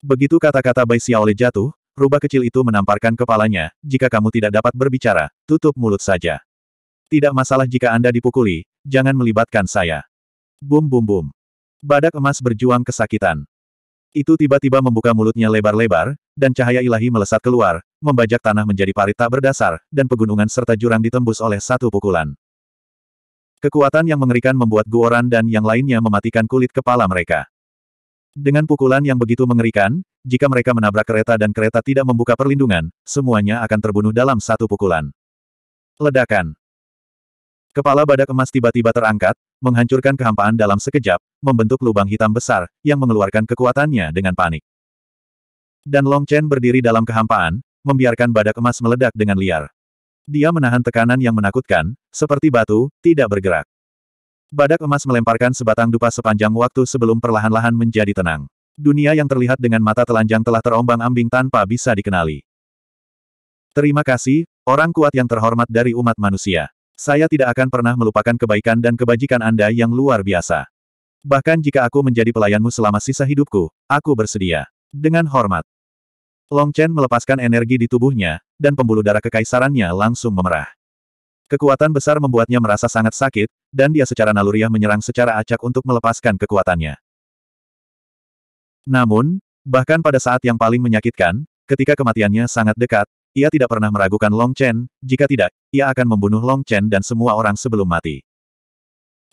Begitu kata-kata Bai Xiaole jatuh, rubah kecil itu menamparkan kepalanya, jika kamu tidak dapat berbicara, tutup mulut saja. Tidak masalah jika Anda dipukuli, jangan melibatkan saya. Bum bum bum. Badak emas berjuang kesakitan. Itu tiba-tiba membuka mulutnya lebar-lebar, dan cahaya ilahi melesat keluar, membajak tanah menjadi parit tak berdasar, dan pegunungan serta jurang ditembus oleh satu pukulan. Kekuatan yang mengerikan membuat Guoran dan yang lainnya mematikan kulit kepala mereka. Dengan pukulan yang begitu mengerikan, jika mereka menabrak kereta dan kereta tidak membuka perlindungan, semuanya akan terbunuh dalam satu pukulan. Ledakan. Kepala badak emas tiba-tiba terangkat, menghancurkan kehampaan dalam sekejap, membentuk lubang hitam besar, yang mengeluarkan kekuatannya dengan panik. Dan Long Chen berdiri dalam kehampaan, membiarkan badak emas meledak dengan liar. Dia menahan tekanan yang menakutkan, seperti batu, tidak bergerak. Badak emas melemparkan sebatang dupa sepanjang waktu sebelum perlahan-lahan menjadi tenang. Dunia yang terlihat dengan mata telanjang telah terombang-ambing tanpa bisa dikenali. Terima kasih, orang kuat yang terhormat dari umat manusia. Saya tidak akan pernah melupakan kebaikan dan kebajikan Anda yang luar biasa. Bahkan jika aku menjadi pelayanmu selama sisa hidupku, aku bersedia. Dengan hormat. Long Chen melepaskan energi di tubuhnya, dan pembuluh darah kekaisarannya langsung memerah. Kekuatan besar membuatnya merasa sangat sakit, dan dia secara naluriah menyerang secara acak untuk melepaskan kekuatannya. Namun, bahkan pada saat yang paling menyakitkan, ketika kematiannya sangat dekat, ia tidak pernah meragukan Long Chen, jika tidak, ia akan membunuh Long Chen dan semua orang sebelum mati.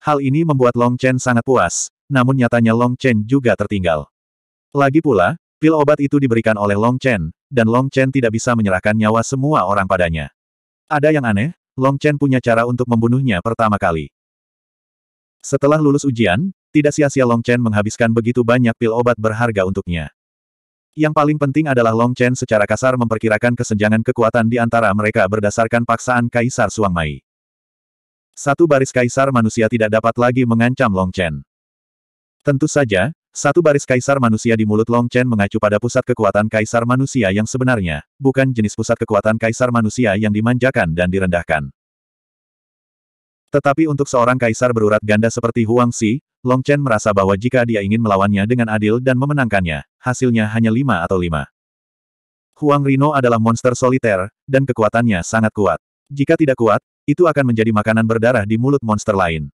Hal ini membuat Long Chen sangat puas, namun nyatanya Long Chen juga tertinggal. Lagi pula, pil obat itu diberikan oleh Long Chen, dan Long Chen tidak bisa menyerahkan nyawa semua orang padanya. Ada yang aneh, Long Chen punya cara untuk membunuhnya pertama kali. Setelah lulus ujian, tidak sia-sia Long Chen menghabiskan begitu banyak pil obat berharga untuknya. Yang paling penting adalah Long Chen secara kasar memperkirakan kesenjangan kekuatan di antara mereka berdasarkan paksaan Kaisar Suang Mai. Satu baris kaisar manusia tidak dapat lagi mengancam Long Chen. Tentu saja, satu baris kaisar manusia di mulut Long Chen mengacu pada pusat kekuatan kaisar manusia yang sebenarnya, bukan jenis pusat kekuatan kaisar manusia yang dimanjakan dan direndahkan. Tetapi untuk seorang kaisar berurat ganda seperti Huang Si. Long Chen merasa bahwa jika dia ingin melawannya dengan adil dan memenangkannya, hasilnya hanya lima atau lima. Huang Rino adalah monster soliter, dan kekuatannya sangat kuat. Jika tidak kuat, itu akan menjadi makanan berdarah di mulut monster lain.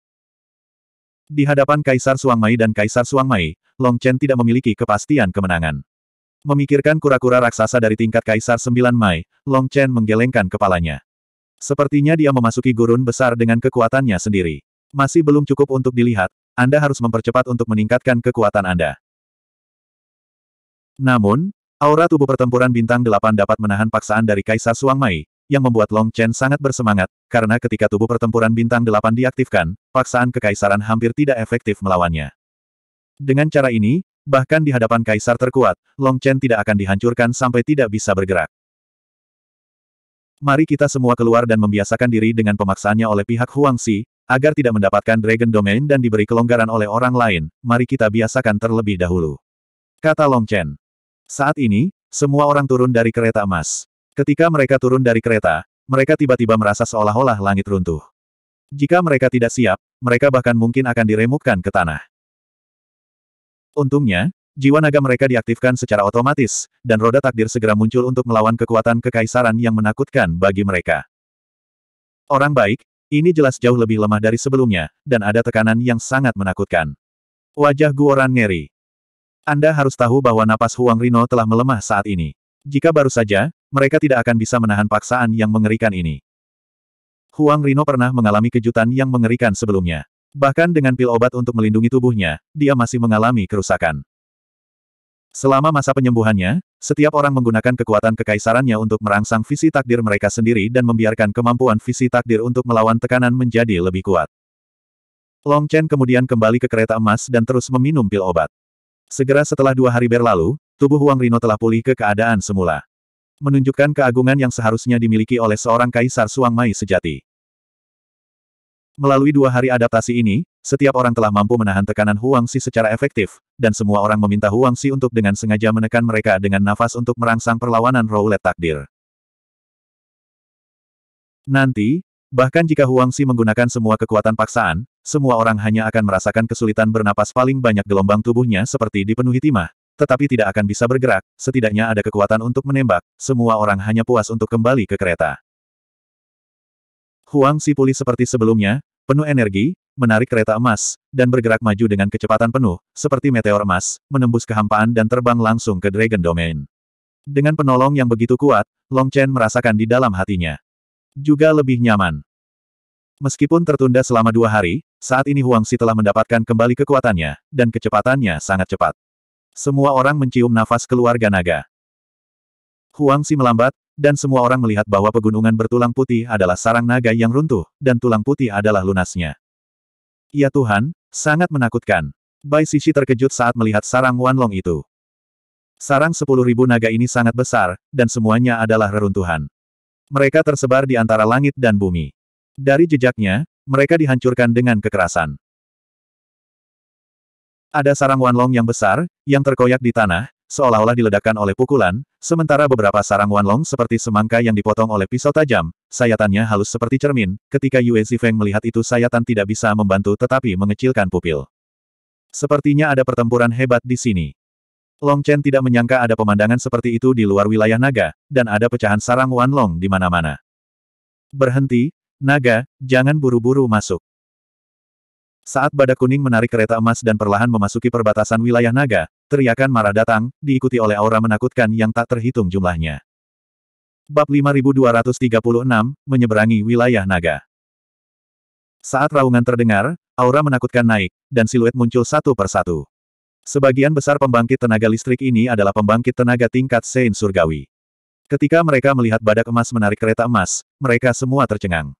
Di hadapan Kaisar Suang Mai dan Kaisar Suang Mai, Long Chen tidak memiliki kepastian kemenangan. Memikirkan kura-kura raksasa dari tingkat Kaisar Sembilan Mai, Long Chen menggelengkan kepalanya. Sepertinya dia memasuki gurun besar dengan kekuatannya sendiri. Masih belum cukup untuk dilihat, anda harus mempercepat untuk meningkatkan kekuatan Anda. Namun, aura tubuh pertempuran bintang delapan dapat menahan paksaan dari Kaisar Suang Mai, yang membuat Long Chen sangat bersemangat, karena ketika tubuh pertempuran bintang delapan diaktifkan, paksaan kekaisaran hampir tidak efektif melawannya. Dengan cara ini, bahkan di hadapan kaisar terkuat, Long Chen tidak akan dihancurkan sampai tidak bisa bergerak. Mari kita semua keluar dan membiasakan diri dengan pemaksaannya oleh pihak Huang Si. Agar tidak mendapatkan Dragon Domain dan diberi kelonggaran oleh orang lain, mari kita biasakan terlebih dahulu. Kata Long Chen. Saat ini, semua orang turun dari kereta emas. Ketika mereka turun dari kereta, mereka tiba-tiba merasa seolah-olah langit runtuh. Jika mereka tidak siap, mereka bahkan mungkin akan diremukkan ke tanah. Untungnya, jiwa naga mereka diaktifkan secara otomatis, dan roda takdir segera muncul untuk melawan kekuatan kekaisaran yang menakutkan bagi mereka. Orang baik, ini jelas jauh lebih lemah dari sebelumnya, dan ada tekanan yang sangat menakutkan. Wajah Guoran ngeri. Anda harus tahu bahwa napas Huang Rino telah melemah saat ini. Jika baru saja, mereka tidak akan bisa menahan paksaan yang mengerikan ini. Huang Rino pernah mengalami kejutan yang mengerikan sebelumnya. Bahkan dengan pil obat untuk melindungi tubuhnya, dia masih mengalami kerusakan. Selama masa penyembuhannya, setiap orang menggunakan kekuatan kekaisarannya untuk merangsang visi takdir mereka sendiri dan membiarkan kemampuan visi takdir untuk melawan tekanan menjadi lebih kuat. Long Chen kemudian kembali ke kereta emas dan terus meminum pil obat. Segera setelah dua hari berlalu, tubuh Huang Rino telah pulih ke keadaan semula. Menunjukkan keagungan yang seharusnya dimiliki oleh seorang kaisar Suang Mai sejati. Melalui dua hari adaptasi ini, setiap orang telah mampu menahan tekanan Huang Xi secara efektif, dan semua orang meminta Huang Xi untuk dengan sengaja menekan mereka dengan nafas untuk merangsang perlawanan roulette takdir. Nanti, bahkan jika Huang Xi menggunakan semua kekuatan paksaan, semua orang hanya akan merasakan kesulitan bernapas paling banyak gelombang tubuhnya seperti dipenuhi timah, tetapi tidak akan bisa bergerak, setidaknya ada kekuatan untuk menembak, semua orang hanya puas untuk kembali ke kereta. Huang Xi pulih seperti sebelumnya, penuh energi, menarik kereta emas, dan bergerak maju dengan kecepatan penuh, seperti meteor emas, menembus kehampaan dan terbang langsung ke Dragon Domain. Dengan penolong yang begitu kuat, Long Chen merasakan di dalam hatinya. Juga lebih nyaman. Meskipun tertunda selama dua hari, saat ini Huang Si telah mendapatkan kembali kekuatannya, dan kecepatannya sangat cepat. Semua orang mencium nafas keluarga naga. Huang Si melambat, dan semua orang melihat bahwa pegunungan bertulang putih adalah sarang naga yang runtuh, dan tulang putih adalah lunasnya. Ya Tuhan, sangat menakutkan. Bai Sisi terkejut saat melihat sarang Wanlong itu. Sarang sepuluh ribu naga ini sangat besar, dan semuanya adalah reruntuhan. Mereka tersebar di antara langit dan bumi. Dari jejaknya, mereka dihancurkan dengan kekerasan. Ada sarang Wanlong yang besar, yang terkoyak di tanah, seolah-olah diledakkan oleh pukulan, sementara beberapa sarang Wanlong seperti semangka yang dipotong oleh pisau tajam, sayatannya halus seperti cermin, ketika Yue Zifeng melihat itu sayatan tidak bisa membantu tetapi mengecilkan pupil. Sepertinya ada pertempuran hebat di sini. Long Chen tidak menyangka ada pemandangan seperti itu di luar wilayah naga, dan ada pecahan sarang Wanlong di mana-mana. Berhenti, naga, jangan buru-buru masuk. Saat badak kuning menarik kereta emas dan perlahan memasuki perbatasan wilayah naga, teriakan marah datang, diikuti oleh aura menakutkan yang tak terhitung jumlahnya. Bab 5236, Menyeberangi Wilayah Naga Saat raungan terdengar, aura menakutkan naik, dan siluet muncul satu persatu. Sebagian besar pembangkit tenaga listrik ini adalah pembangkit tenaga tingkat Sein Surgawi. Ketika mereka melihat badak emas menarik kereta emas, mereka semua tercengang.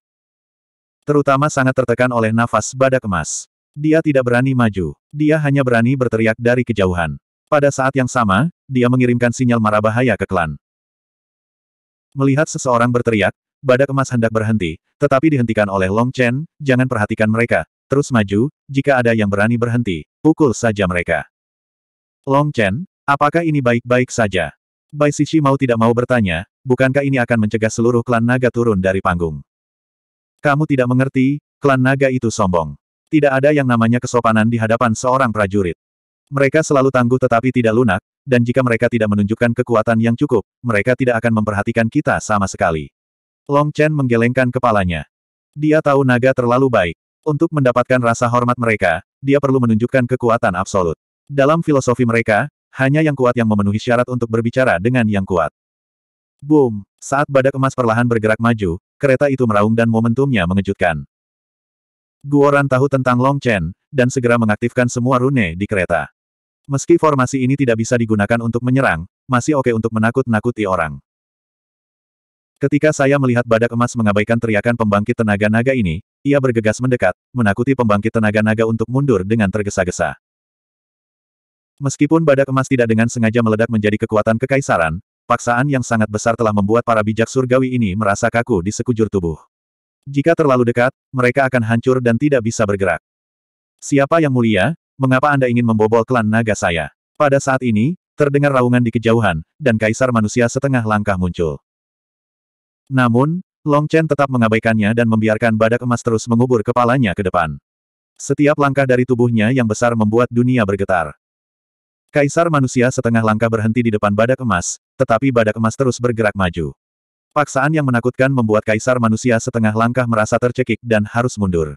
Terutama sangat tertekan oleh nafas badak emas. Dia tidak berani maju. Dia hanya berani berteriak dari kejauhan. Pada saat yang sama, dia mengirimkan sinyal marah bahaya ke klan. Melihat seseorang berteriak, badak emas hendak berhenti, tetapi dihentikan oleh Long Chen, jangan perhatikan mereka, terus maju, jika ada yang berani berhenti, pukul saja mereka. Long Chen, apakah ini baik-baik saja? Bai Sishi mau tidak mau bertanya, bukankah ini akan mencegah seluruh klan naga turun dari panggung? Kamu tidak mengerti, klan naga itu sombong. Tidak ada yang namanya kesopanan di hadapan seorang prajurit. Mereka selalu tangguh tetapi tidak lunak, dan jika mereka tidak menunjukkan kekuatan yang cukup, mereka tidak akan memperhatikan kita sama sekali. Long Chen menggelengkan kepalanya. Dia tahu naga terlalu baik. Untuk mendapatkan rasa hormat mereka, dia perlu menunjukkan kekuatan absolut. Dalam filosofi mereka, hanya yang kuat yang memenuhi syarat untuk berbicara dengan yang kuat. Boom! Saat badak emas perlahan bergerak maju, kereta itu meraung dan momentumnya mengejutkan. Guoran tahu tentang Long Chen, dan segera mengaktifkan semua rune di kereta. Meski formasi ini tidak bisa digunakan untuk menyerang, masih oke untuk menakut-nakuti orang. Ketika saya melihat badak emas mengabaikan teriakan pembangkit tenaga naga ini, ia bergegas mendekat, menakuti pembangkit tenaga naga untuk mundur dengan tergesa-gesa. Meskipun badak emas tidak dengan sengaja meledak menjadi kekuatan kekaisaran, Paksaan yang sangat besar telah membuat para bijak surgawi ini merasa kaku di sekujur tubuh. Jika terlalu dekat, mereka akan hancur dan tidak bisa bergerak. Siapa yang mulia, mengapa Anda ingin membobol klan naga saya? Pada saat ini, terdengar raungan di kejauhan, dan kaisar manusia setengah langkah muncul. Namun, Long Chen tetap mengabaikannya dan membiarkan badak emas terus mengubur kepalanya ke depan. Setiap langkah dari tubuhnya yang besar membuat dunia bergetar. Kaisar manusia setengah langkah berhenti di depan badak emas, tetapi badak emas terus bergerak maju. Paksaan yang menakutkan membuat kaisar manusia setengah langkah merasa tercekik dan harus mundur.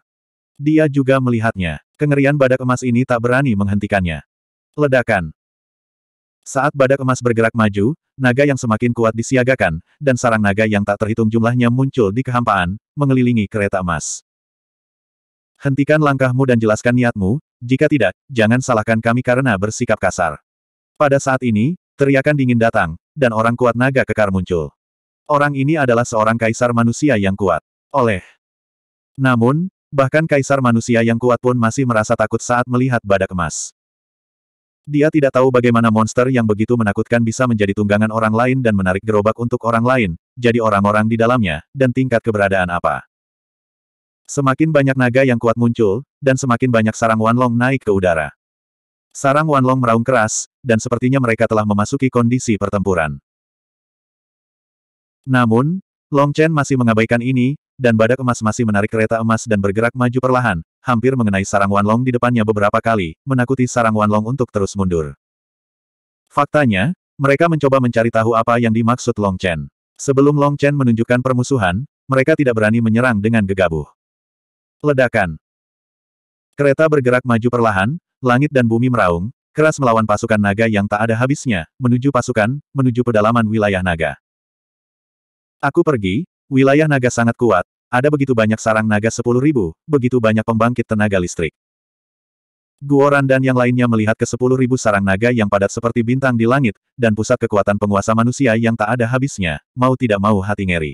Dia juga melihatnya. Kengerian badak emas ini tak berani menghentikannya. Ledakan. Saat badak emas bergerak maju, naga yang semakin kuat disiagakan, dan sarang naga yang tak terhitung jumlahnya muncul di kehampaan, mengelilingi kereta emas. Hentikan langkahmu dan jelaskan niatmu, jika tidak, jangan salahkan kami karena bersikap kasar. Pada saat ini, teriakan dingin datang, dan orang kuat naga kekar muncul. Orang ini adalah seorang kaisar manusia yang kuat. Oleh. Namun, bahkan kaisar manusia yang kuat pun masih merasa takut saat melihat badak emas. Dia tidak tahu bagaimana monster yang begitu menakutkan bisa menjadi tunggangan orang lain dan menarik gerobak untuk orang lain, jadi orang-orang di dalamnya, dan tingkat keberadaan apa. Semakin banyak naga yang kuat muncul, dan semakin banyak sarang Wanlong naik ke udara. Sarang Wanlong meraung keras, dan sepertinya mereka telah memasuki kondisi pertempuran. Namun, Long Chen masih mengabaikan ini, dan badak emas masih menarik kereta emas dan bergerak maju perlahan, hampir mengenai sarang Wanlong di depannya beberapa kali, menakuti sarang Wanlong untuk terus mundur. Faktanya, mereka mencoba mencari tahu apa yang dimaksud Long Chen. Sebelum Long Chen menunjukkan permusuhan, mereka tidak berani menyerang dengan gegabah. Ledakan. Kereta bergerak maju perlahan, langit dan bumi meraung, keras melawan pasukan naga yang tak ada habisnya, menuju pasukan, menuju pedalaman wilayah naga. Aku pergi, wilayah naga sangat kuat, ada begitu banyak sarang naga sepuluh ribu, begitu banyak pembangkit tenaga listrik. Guoran dan yang lainnya melihat ke sepuluh ribu sarang naga yang padat seperti bintang di langit, dan pusat kekuatan penguasa manusia yang tak ada habisnya, mau tidak mau hati ngeri.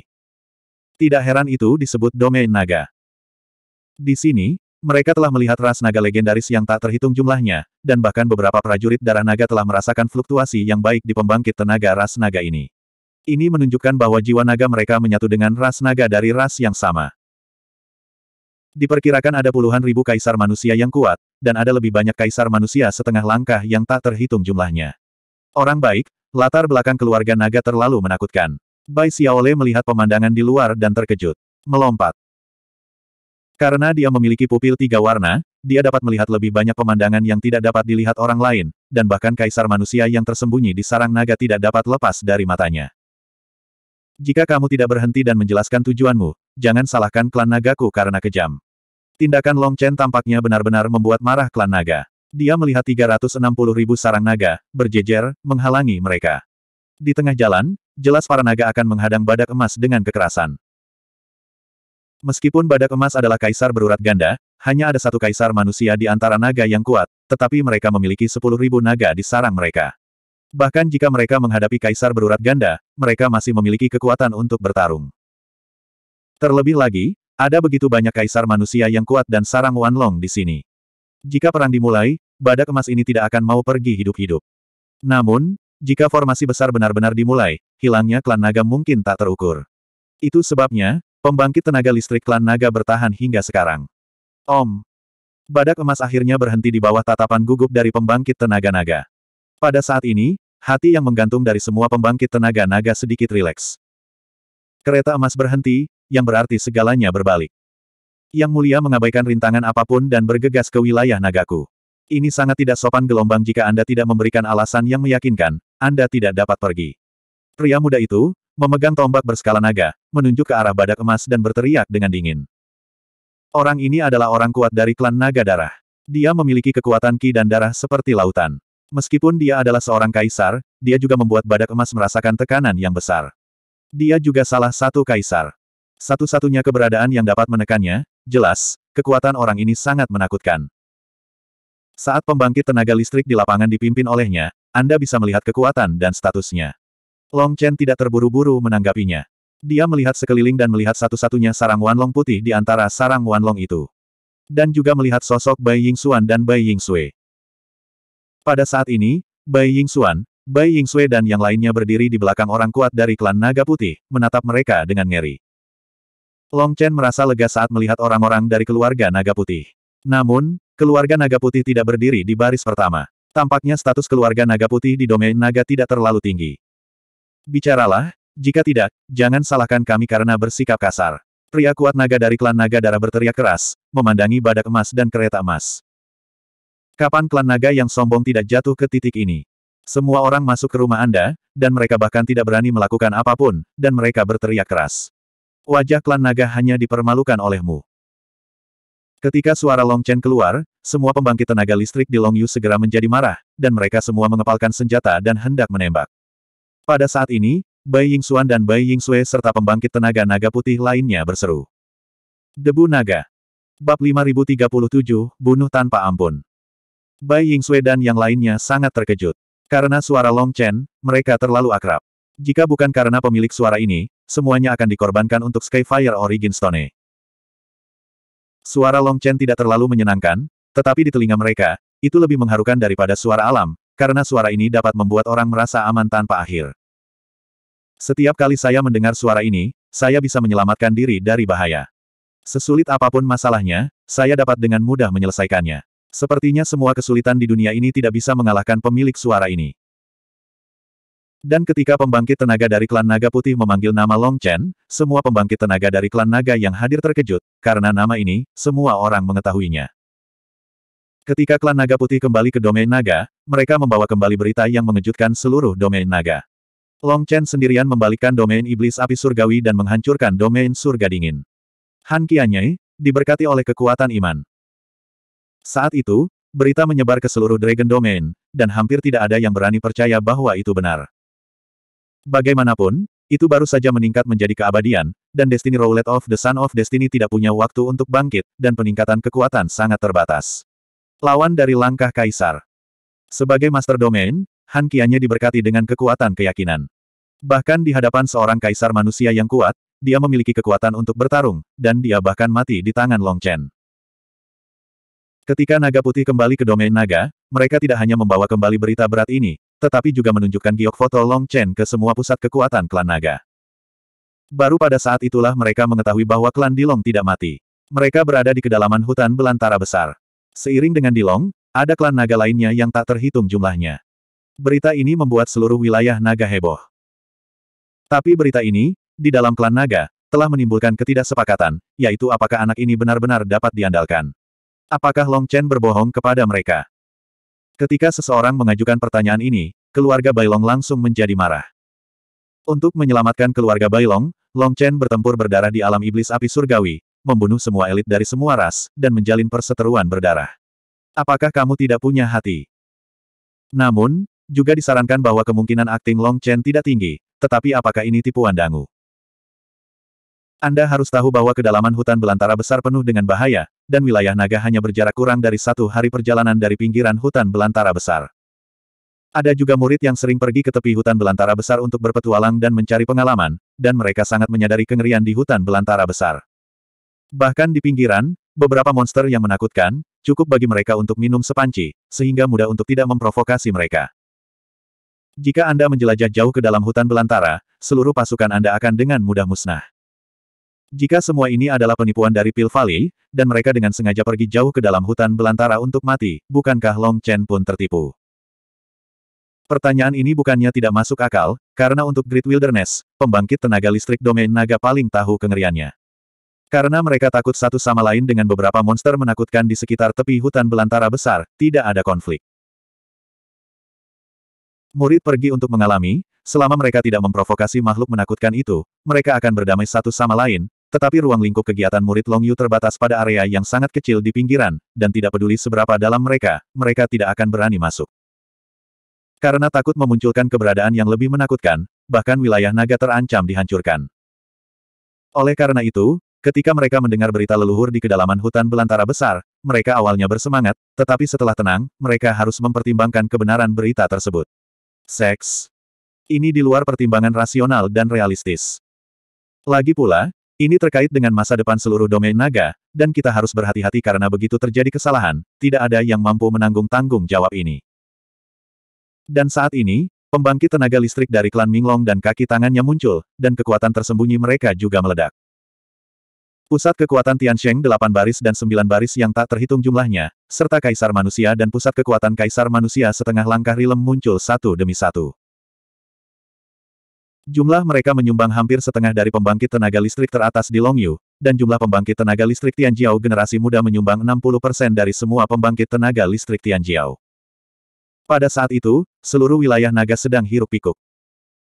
Tidak heran itu disebut domain naga. Di sini, mereka telah melihat ras naga legendaris yang tak terhitung jumlahnya, dan bahkan beberapa prajurit darah naga telah merasakan fluktuasi yang baik di pembangkit tenaga ras naga ini. Ini menunjukkan bahwa jiwa naga mereka menyatu dengan ras naga dari ras yang sama. Diperkirakan ada puluhan ribu kaisar manusia yang kuat, dan ada lebih banyak kaisar manusia setengah langkah yang tak terhitung jumlahnya. Orang baik, latar belakang keluarga naga terlalu menakutkan. Bai Xiaole melihat pemandangan di luar dan terkejut. Melompat. Karena dia memiliki pupil tiga warna, dia dapat melihat lebih banyak pemandangan yang tidak dapat dilihat orang lain, dan bahkan kaisar manusia yang tersembunyi di sarang naga tidak dapat lepas dari matanya. Jika kamu tidak berhenti dan menjelaskan tujuanmu, jangan salahkan klan nagaku karena kejam. Tindakan Long Chen tampaknya benar-benar membuat marah klan naga. Dia melihat 360 ribu sarang naga, berjejer, menghalangi mereka. Di tengah jalan, jelas para naga akan menghadang badak emas dengan kekerasan. Meskipun badak emas adalah kaisar berurat ganda, hanya ada satu kaisar manusia di antara naga yang kuat, tetapi mereka memiliki sepuluh ribu naga di sarang mereka. Bahkan jika mereka menghadapi kaisar berurat ganda, mereka masih memiliki kekuatan untuk bertarung. Terlebih lagi, ada begitu banyak kaisar manusia yang kuat dan sarang Wanlong di sini. Jika perang dimulai, badak emas ini tidak akan mau pergi hidup-hidup. Namun, jika formasi besar benar-benar dimulai, hilangnya klan naga mungkin tak terukur. Itu sebabnya, Pembangkit tenaga listrik klan naga bertahan hingga sekarang. Om. Badak emas akhirnya berhenti di bawah tatapan gugup dari pembangkit tenaga naga. Pada saat ini, hati yang menggantung dari semua pembangkit tenaga naga sedikit rileks. Kereta emas berhenti, yang berarti segalanya berbalik. Yang mulia mengabaikan rintangan apapun dan bergegas ke wilayah nagaku. Ini sangat tidak sopan gelombang jika Anda tidak memberikan alasan yang meyakinkan, Anda tidak dapat pergi. Pria muda itu, memegang tombak berskala naga, menunjuk ke arah badak emas dan berteriak dengan dingin. Orang ini adalah orang kuat dari klan naga darah. Dia memiliki kekuatan ki dan darah seperti lautan. Meskipun dia adalah seorang kaisar, dia juga membuat badak emas merasakan tekanan yang besar. Dia juga salah satu kaisar. Satu-satunya keberadaan yang dapat menekannya, jelas, kekuatan orang ini sangat menakutkan. Saat pembangkit tenaga listrik di lapangan dipimpin olehnya, Anda bisa melihat kekuatan dan statusnya. Long Chen tidak terburu-buru menanggapinya. Dia melihat sekeliling dan melihat satu-satunya sarang Wanlong putih di antara sarang Wanlong itu. Dan juga melihat sosok Bai Ying Xuan dan Bai Ying Sui. Pada saat ini, Bai Ying Xuan, Bai Ying Sui dan yang lainnya berdiri di belakang orang kuat dari klan Naga Putih, menatap mereka dengan ngeri. Long Chen merasa lega saat melihat orang-orang dari keluarga Naga Putih. Namun, keluarga Naga Putih tidak berdiri di baris pertama. Tampaknya status keluarga Naga Putih di domain Naga tidak terlalu tinggi. Bicaralah, jika tidak, jangan salahkan kami karena bersikap kasar. Pria kuat naga dari klan naga darah berteriak keras, memandangi badak emas dan kereta emas. Kapan klan naga yang sombong tidak jatuh ke titik ini? Semua orang masuk ke rumah Anda, dan mereka bahkan tidak berani melakukan apapun, dan mereka berteriak keras. Wajah klan naga hanya dipermalukan olehmu. Ketika suara Long Chen keluar, semua pembangkit tenaga listrik di Long Yu segera menjadi marah, dan mereka semua mengepalkan senjata dan hendak menembak. Pada saat ini, Bai Ying Xuan dan Bai Ying Sui serta pembangkit tenaga naga putih lainnya berseru. Debu Naga. Bab 5037, Bunuh Tanpa Ampun. Bai Ying Sui dan yang lainnya sangat terkejut. Karena suara Long Chen, mereka terlalu akrab. Jika bukan karena pemilik suara ini, semuanya akan dikorbankan untuk Skyfire Origin Stone. Suara Long Chen tidak terlalu menyenangkan, tetapi di telinga mereka, itu lebih mengharukan daripada suara alam, karena suara ini dapat membuat orang merasa aman tanpa akhir. Setiap kali saya mendengar suara ini, saya bisa menyelamatkan diri dari bahaya. Sesulit apapun masalahnya, saya dapat dengan mudah menyelesaikannya. Sepertinya semua kesulitan di dunia ini tidak bisa mengalahkan pemilik suara ini. Dan ketika pembangkit tenaga dari klan naga putih memanggil nama Long Chen, semua pembangkit tenaga dari klan naga yang hadir terkejut, karena nama ini, semua orang mengetahuinya. Ketika klan Naga Putih kembali ke domain Naga, mereka membawa kembali berita yang mengejutkan seluruh domain Naga. Long Chen sendirian membalikkan domain iblis api surgawi dan menghancurkan domain surga dingin. Han Qianye diberkati oleh kekuatan iman. Saat itu, berita menyebar ke seluruh Dragon Domain, dan hampir tidak ada yang berani percaya bahwa itu benar. Bagaimanapun, itu baru saja meningkat menjadi keabadian, dan Destiny Roulette of the Sun of Destiny tidak punya waktu untuk bangkit, dan peningkatan kekuatan sangat terbatas. Lawan dari langkah kaisar. Sebagai master domain, Han Kianya diberkati dengan kekuatan keyakinan. Bahkan di hadapan seorang kaisar manusia yang kuat, dia memiliki kekuatan untuk bertarung, dan dia bahkan mati di tangan Long Chen. Ketika naga putih kembali ke domain naga, mereka tidak hanya membawa kembali berita berat ini, tetapi juga menunjukkan giok foto Long Chen ke semua pusat kekuatan klan naga. Baru pada saat itulah mereka mengetahui bahwa klan Dilong tidak mati. Mereka berada di kedalaman hutan belantara besar. Seiring dengan Dilong, ada klan naga lainnya yang tak terhitung jumlahnya. Berita ini membuat seluruh wilayah naga heboh. Tapi berita ini, di dalam klan naga, telah menimbulkan ketidaksepakatan, yaitu apakah anak ini benar-benar dapat diandalkan. Apakah Long Chen berbohong kepada mereka? Ketika seseorang mengajukan pertanyaan ini, keluarga Bailong langsung menjadi marah. Untuk menyelamatkan keluarga Bailong, Long Chen bertempur berdarah di alam iblis api surgawi, membunuh semua elit dari semua ras, dan menjalin perseteruan berdarah. Apakah kamu tidak punya hati? Namun, juga disarankan bahwa kemungkinan akting Long Chen tidak tinggi, tetapi apakah ini tipuan dangu? Anda harus tahu bahwa kedalaman hutan belantara besar penuh dengan bahaya, dan wilayah naga hanya berjarak kurang dari satu hari perjalanan dari pinggiran hutan belantara besar. Ada juga murid yang sering pergi ke tepi hutan belantara besar untuk berpetualang dan mencari pengalaman, dan mereka sangat menyadari kengerian di hutan belantara besar. Bahkan di pinggiran, beberapa monster yang menakutkan, cukup bagi mereka untuk minum sepanci, sehingga mudah untuk tidak memprovokasi mereka. Jika Anda menjelajah jauh ke dalam hutan belantara, seluruh pasukan Anda akan dengan mudah musnah. Jika semua ini adalah penipuan dari Pil Valley, dan mereka dengan sengaja pergi jauh ke dalam hutan belantara untuk mati, bukankah Long Chen pun tertipu? Pertanyaan ini bukannya tidak masuk akal, karena untuk Great Wilderness, pembangkit tenaga listrik domain naga paling tahu kengeriannya. Karena mereka takut satu sama lain dengan beberapa monster menakutkan di sekitar tepi hutan belantara besar, tidak ada konflik. Murid pergi untuk mengalami, selama mereka tidak memprovokasi makhluk menakutkan itu, mereka akan berdamai satu sama lain, tetapi ruang lingkup kegiatan murid Long Yu terbatas pada area yang sangat kecil di pinggiran, dan tidak peduli seberapa dalam mereka, mereka tidak akan berani masuk. Karena takut memunculkan keberadaan yang lebih menakutkan, bahkan wilayah naga terancam dihancurkan. Oleh karena itu, Ketika mereka mendengar berita leluhur di kedalaman hutan belantara besar, mereka awalnya bersemangat, tetapi setelah tenang, mereka harus mempertimbangkan kebenaran berita tersebut. Seks. Ini di luar pertimbangan rasional dan realistis. Lagi pula, ini terkait dengan masa depan seluruh domain naga, dan kita harus berhati-hati karena begitu terjadi kesalahan, tidak ada yang mampu menanggung tanggung jawab ini. Dan saat ini, pembangkit tenaga listrik dari klan Minglong dan kaki tangannya muncul, dan kekuatan tersembunyi mereka juga meledak. Pusat kekuatan Tian Sheng delapan baris dan sembilan baris yang tak terhitung jumlahnya, serta kaisar manusia dan pusat kekuatan kaisar manusia setengah langkah rilem muncul satu demi satu. Jumlah mereka menyumbang hampir setengah dari pembangkit tenaga listrik teratas di Longyu, dan jumlah pembangkit tenaga listrik Tianjiao generasi muda menyumbang 60% dari semua pembangkit tenaga listrik Tianjiao. Pada saat itu, seluruh wilayah naga sedang hiruk pikuk.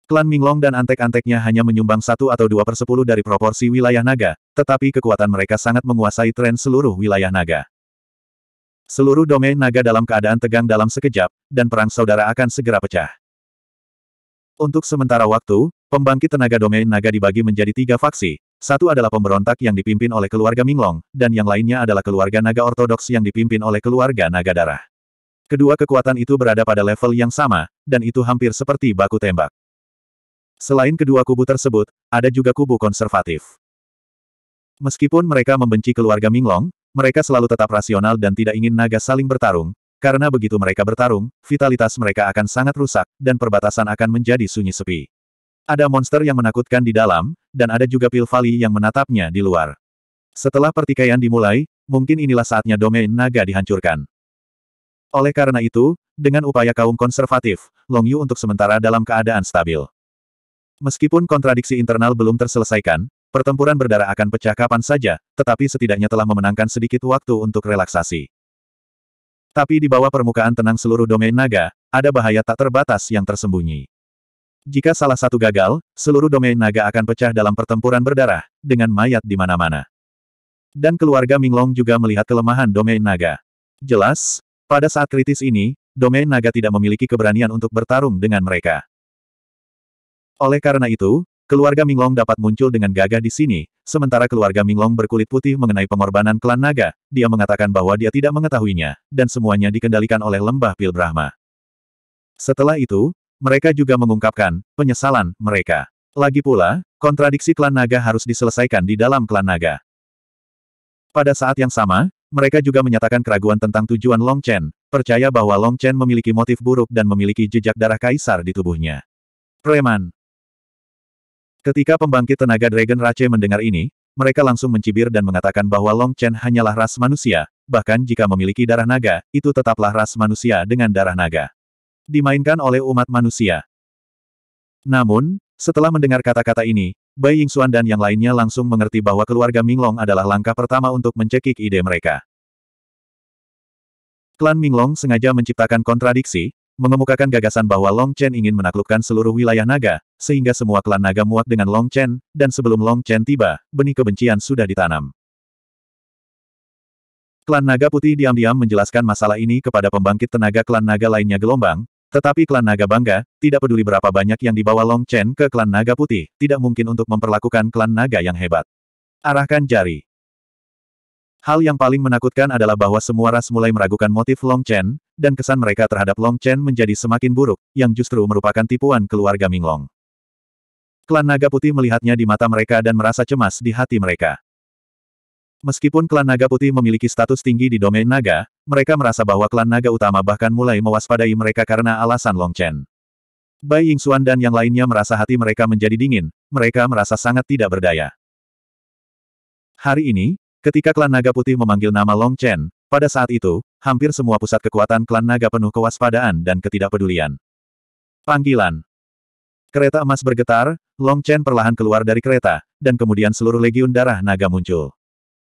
Klan Minglong dan antek-anteknya hanya menyumbang satu atau dua persepuluh dari proporsi wilayah naga, tetapi kekuatan mereka sangat menguasai tren seluruh wilayah naga. Seluruh domain naga dalam keadaan tegang dalam sekejap, dan perang saudara akan segera pecah. Untuk sementara waktu, pembangkit tenaga domain naga dibagi menjadi tiga faksi, satu adalah pemberontak yang dipimpin oleh keluarga Minglong, dan yang lainnya adalah keluarga naga ortodoks yang dipimpin oleh keluarga naga darah. Kedua kekuatan itu berada pada level yang sama, dan itu hampir seperti baku tembak. Selain kedua kubu tersebut, ada juga kubu konservatif. Meskipun mereka membenci keluarga Minglong, mereka selalu tetap rasional dan tidak ingin naga saling bertarung, karena begitu mereka bertarung, vitalitas mereka akan sangat rusak, dan perbatasan akan menjadi sunyi sepi. Ada monster yang menakutkan di dalam, dan ada juga pil vali yang menatapnya di luar. Setelah pertikaian dimulai, mungkin inilah saatnya domain naga dihancurkan. Oleh karena itu, dengan upaya kaum konservatif, Long Yu untuk sementara dalam keadaan stabil. Meskipun kontradiksi internal belum terselesaikan, pertempuran berdarah akan pecah kapan saja, tetapi setidaknya telah memenangkan sedikit waktu untuk relaksasi. Tapi di bawah permukaan tenang seluruh domain naga, ada bahaya tak terbatas yang tersembunyi. Jika salah satu gagal, seluruh domain naga akan pecah dalam pertempuran berdarah, dengan mayat di mana-mana. Dan keluarga Minglong juga melihat kelemahan domain naga. Jelas, pada saat kritis ini, domain naga tidak memiliki keberanian untuk bertarung dengan mereka. Oleh karena itu, keluarga Minglong dapat muncul dengan gagah di sini, sementara keluarga Minglong berkulit putih mengenai pengorbanan klan naga, dia mengatakan bahwa dia tidak mengetahuinya, dan semuanya dikendalikan oleh lembah Pil Brahma. Setelah itu, mereka juga mengungkapkan penyesalan mereka. Lagi pula, kontradiksi klan naga harus diselesaikan di dalam klan naga. Pada saat yang sama, mereka juga menyatakan keraguan tentang tujuan Long Chen, percaya bahwa Long Chen memiliki motif buruk dan memiliki jejak darah kaisar di tubuhnya. Preman, Ketika pembangkit tenaga Dragon Rache mendengar ini, mereka langsung mencibir dan mengatakan bahwa Long Chen hanyalah ras manusia, bahkan jika memiliki darah naga, itu tetaplah ras manusia dengan darah naga. Dimainkan oleh umat manusia. Namun, setelah mendengar kata-kata ini, Bai Yingxuan dan yang lainnya langsung mengerti bahwa keluarga Minglong adalah langkah pertama untuk mencekik ide mereka. Klan Minglong sengaja menciptakan kontradiksi, Mengemukakan gagasan bahwa Long Chen ingin menaklukkan seluruh wilayah naga, sehingga semua klan naga muak dengan Long Chen, dan sebelum Long Chen tiba, benih kebencian sudah ditanam. Klan Naga Putih diam-diam menjelaskan masalah ini kepada pembangkit tenaga klan naga lainnya gelombang, tetapi klan naga bangga, tidak peduli berapa banyak yang dibawa Long Chen ke klan naga putih, tidak mungkin untuk memperlakukan klan naga yang hebat. Arahkan jari. Hal yang paling menakutkan adalah bahwa semua ras mulai meragukan motif Long Chen, dan kesan mereka terhadap Long Chen menjadi semakin buruk, yang justru merupakan tipuan keluarga Minglong. Klan Naga Putih melihatnya di mata mereka dan merasa cemas di hati mereka. Meskipun klan Naga Putih memiliki status tinggi di domain naga, mereka merasa bahwa klan naga utama bahkan mulai mewaspadai mereka karena alasan Long Chen. Bai Ying Xuan dan yang lainnya merasa hati mereka menjadi dingin, mereka merasa sangat tidak berdaya. Hari ini, Ketika klan naga putih memanggil nama Long Chen, pada saat itu, hampir semua pusat kekuatan klan naga penuh kewaspadaan dan ketidakpedulian. Panggilan Kereta emas bergetar, Long Chen perlahan keluar dari kereta, dan kemudian seluruh legiun darah naga muncul.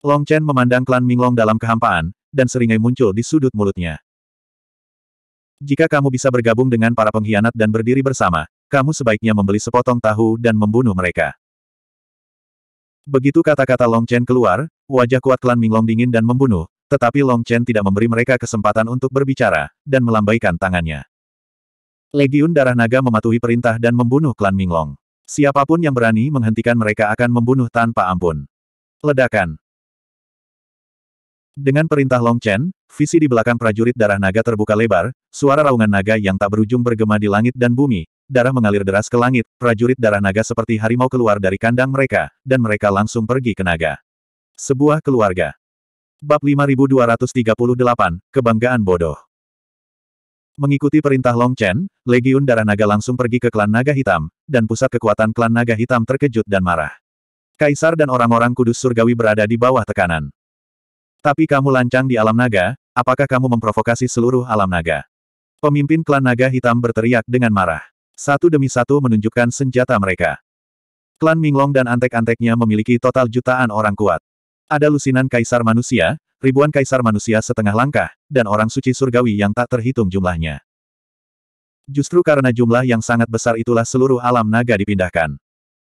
Long Chen memandang klan Minglong dalam kehampaan, dan seringai muncul di sudut mulutnya. Jika kamu bisa bergabung dengan para pengkhianat dan berdiri bersama, kamu sebaiknya membeli sepotong tahu dan membunuh mereka. Begitu kata-kata Long Chen keluar, wajah kuat klan Minglong dingin dan membunuh, tetapi Long Chen tidak memberi mereka kesempatan untuk berbicara, dan melambaikan tangannya. Legiun Darah Naga mematuhi perintah dan membunuh klan Minglong. Siapapun yang berani menghentikan mereka akan membunuh tanpa ampun. Ledakan. Dengan perintah Long Chen, visi di belakang prajurit Darah Naga terbuka lebar, suara raungan naga yang tak berujung bergema di langit dan bumi, darah mengalir deras ke langit, prajurit darah naga seperti harimau keluar dari kandang mereka, dan mereka langsung pergi ke naga. Sebuah keluarga. Bab 5238, Kebanggaan Bodoh. Mengikuti perintah Long Chen, Legiun Darah Naga langsung pergi ke klan Naga Hitam, dan pusat kekuatan klan Naga Hitam terkejut dan marah. Kaisar dan orang-orang kudus surgawi berada di bawah tekanan. Tapi kamu lancang di alam naga, apakah kamu memprovokasi seluruh alam naga? Pemimpin klan naga hitam berteriak dengan marah satu demi satu menunjukkan senjata mereka. Klan Minglong dan antek-anteknya memiliki total jutaan orang kuat. Ada lusinan kaisar manusia, ribuan kaisar manusia setengah langkah, dan orang suci surgawi yang tak terhitung jumlahnya. Justru karena jumlah yang sangat besar itulah seluruh alam naga dipindahkan.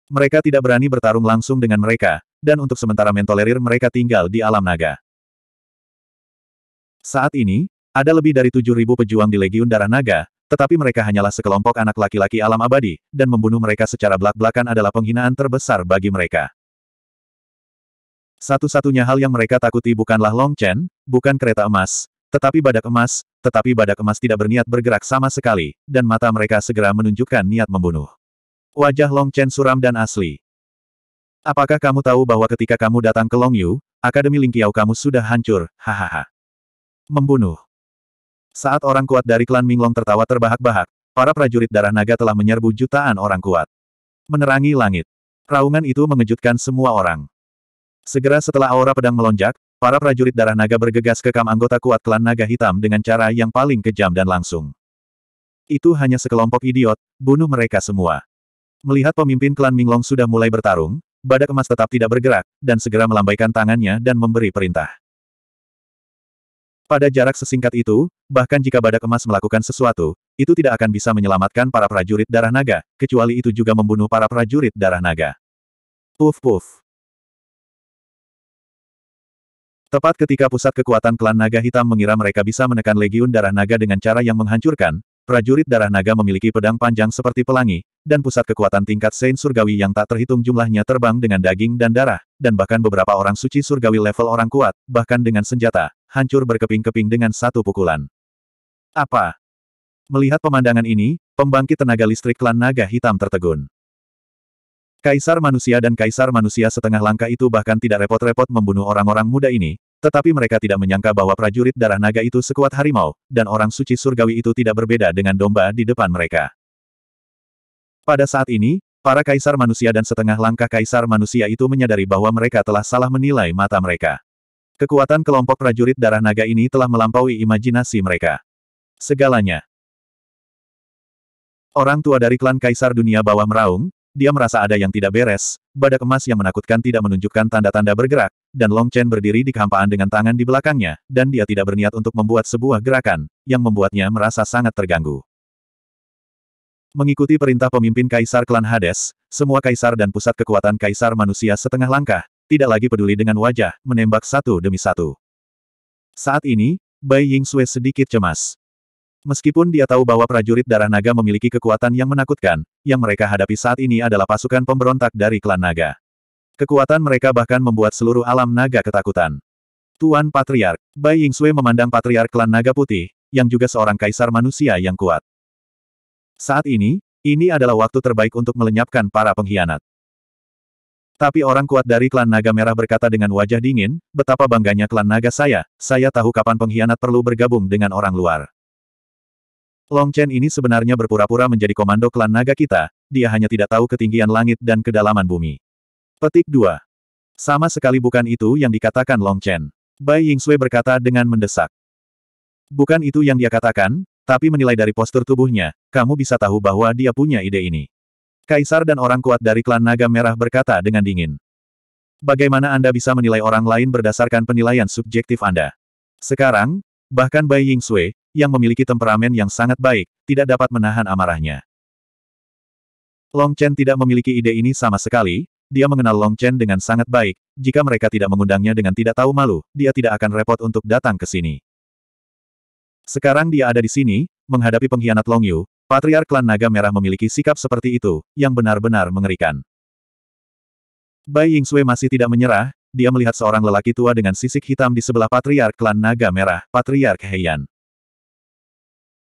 Mereka tidak berani bertarung langsung dengan mereka, dan untuk sementara mentolerir mereka tinggal di alam naga. Saat ini, ada lebih dari 7.000 pejuang di Legiun Darah Naga, tetapi mereka hanyalah sekelompok anak laki-laki alam abadi, dan membunuh mereka secara belak-belakan adalah penghinaan terbesar bagi mereka. Satu-satunya hal yang mereka takuti bukanlah Long Chen, bukan kereta emas, tetapi badak emas, tetapi badak emas tidak berniat bergerak sama sekali, dan mata mereka segera menunjukkan niat membunuh. Wajah Long Chen suram dan asli. Apakah kamu tahu bahwa ketika kamu datang ke Long Yu, Akademi Lingqiao kamu sudah hancur, hahaha. Membunuh. Saat orang kuat dari klan Minglong tertawa terbahak-bahak, para prajurit darah naga telah menyerbu jutaan orang kuat. Menerangi langit. Raungan itu mengejutkan semua orang. Segera setelah aura pedang melonjak, para prajurit darah naga bergegas kekam anggota kuat klan naga hitam dengan cara yang paling kejam dan langsung. Itu hanya sekelompok idiot, bunuh mereka semua. Melihat pemimpin klan Minglong sudah mulai bertarung, badak emas tetap tidak bergerak, dan segera melambaikan tangannya dan memberi perintah. Pada jarak sesingkat itu, bahkan jika badak emas melakukan sesuatu, itu tidak akan bisa menyelamatkan para prajurit darah naga, kecuali itu juga membunuh para prajurit darah naga. Puf puf. Tepat ketika pusat kekuatan klan naga hitam mengira mereka bisa menekan legiun darah naga dengan cara yang menghancurkan, prajurit darah naga memiliki pedang panjang seperti pelangi, dan pusat kekuatan tingkat Sein Surgawi yang tak terhitung jumlahnya terbang dengan daging dan darah, dan bahkan beberapa orang suci surgawi level orang kuat, bahkan dengan senjata, hancur berkeping-keping dengan satu pukulan. Apa? Melihat pemandangan ini, pembangkit tenaga listrik klan naga hitam tertegun. Kaisar manusia dan kaisar manusia setengah langkah itu bahkan tidak repot-repot membunuh orang-orang muda ini, tetapi mereka tidak menyangka bahwa prajurit darah naga itu sekuat harimau, dan orang suci surgawi itu tidak berbeda dengan domba di depan mereka. Pada saat ini, para kaisar manusia dan setengah langkah kaisar manusia itu menyadari bahwa mereka telah salah menilai mata mereka. Kekuatan kelompok prajurit darah naga ini telah melampaui imajinasi mereka. Segalanya. Orang tua dari klan Kaisar Dunia Bawah meraung, dia merasa ada yang tidak beres, badak emas yang menakutkan tidak menunjukkan tanda-tanda bergerak, dan Long Chen berdiri di kehampaan dengan tangan di belakangnya, dan dia tidak berniat untuk membuat sebuah gerakan, yang membuatnya merasa sangat terganggu. Mengikuti perintah pemimpin Kaisar Klan Hades, semua kaisar dan pusat kekuatan kaisar manusia setengah langkah, tidak lagi peduli dengan wajah, menembak satu demi satu. Saat ini, Bai Ying Sui sedikit cemas. Meskipun dia tahu bahwa prajurit darah naga memiliki kekuatan yang menakutkan, yang mereka hadapi saat ini adalah pasukan pemberontak dari klan naga. Kekuatan mereka bahkan membuat seluruh alam naga ketakutan. Tuan Patriark, Bai Ying Sui memandang Patriark Klan Naga Putih, yang juga seorang kaisar manusia yang kuat. Saat ini, ini adalah waktu terbaik untuk melenyapkan para pengkhianat. Tapi orang kuat dari klan naga merah berkata dengan wajah dingin, betapa bangganya klan naga saya, saya tahu kapan pengkhianat perlu bergabung dengan orang luar. Long Chen ini sebenarnya berpura-pura menjadi komando klan naga kita, dia hanya tidak tahu ketinggian langit dan kedalaman bumi. Petik 2. Sama sekali bukan itu yang dikatakan Long Chen. Bai Ying Sui berkata dengan mendesak. Bukan itu yang dia katakan, tapi menilai dari postur tubuhnya, kamu bisa tahu bahwa dia punya ide ini. Kaisar dan orang kuat dari klan Naga Merah berkata dengan dingin. Bagaimana Anda bisa menilai orang lain berdasarkan penilaian subjektif Anda? Sekarang, bahkan Bai Ying Sui, yang memiliki temperamen yang sangat baik, tidak dapat menahan amarahnya. Long Chen tidak memiliki ide ini sama sekali, dia mengenal Long Chen dengan sangat baik, jika mereka tidak mengundangnya dengan tidak tahu malu, dia tidak akan repot untuk datang ke sini. Sekarang dia ada di sini, menghadapi pengkhianat Long Yu, Patriark klan Naga Merah memiliki sikap seperti itu, yang benar-benar mengerikan. Bai Ying Sui masih tidak menyerah, dia melihat seorang lelaki tua dengan sisik hitam di sebelah Patriark klan Naga Merah, Patriark Heian.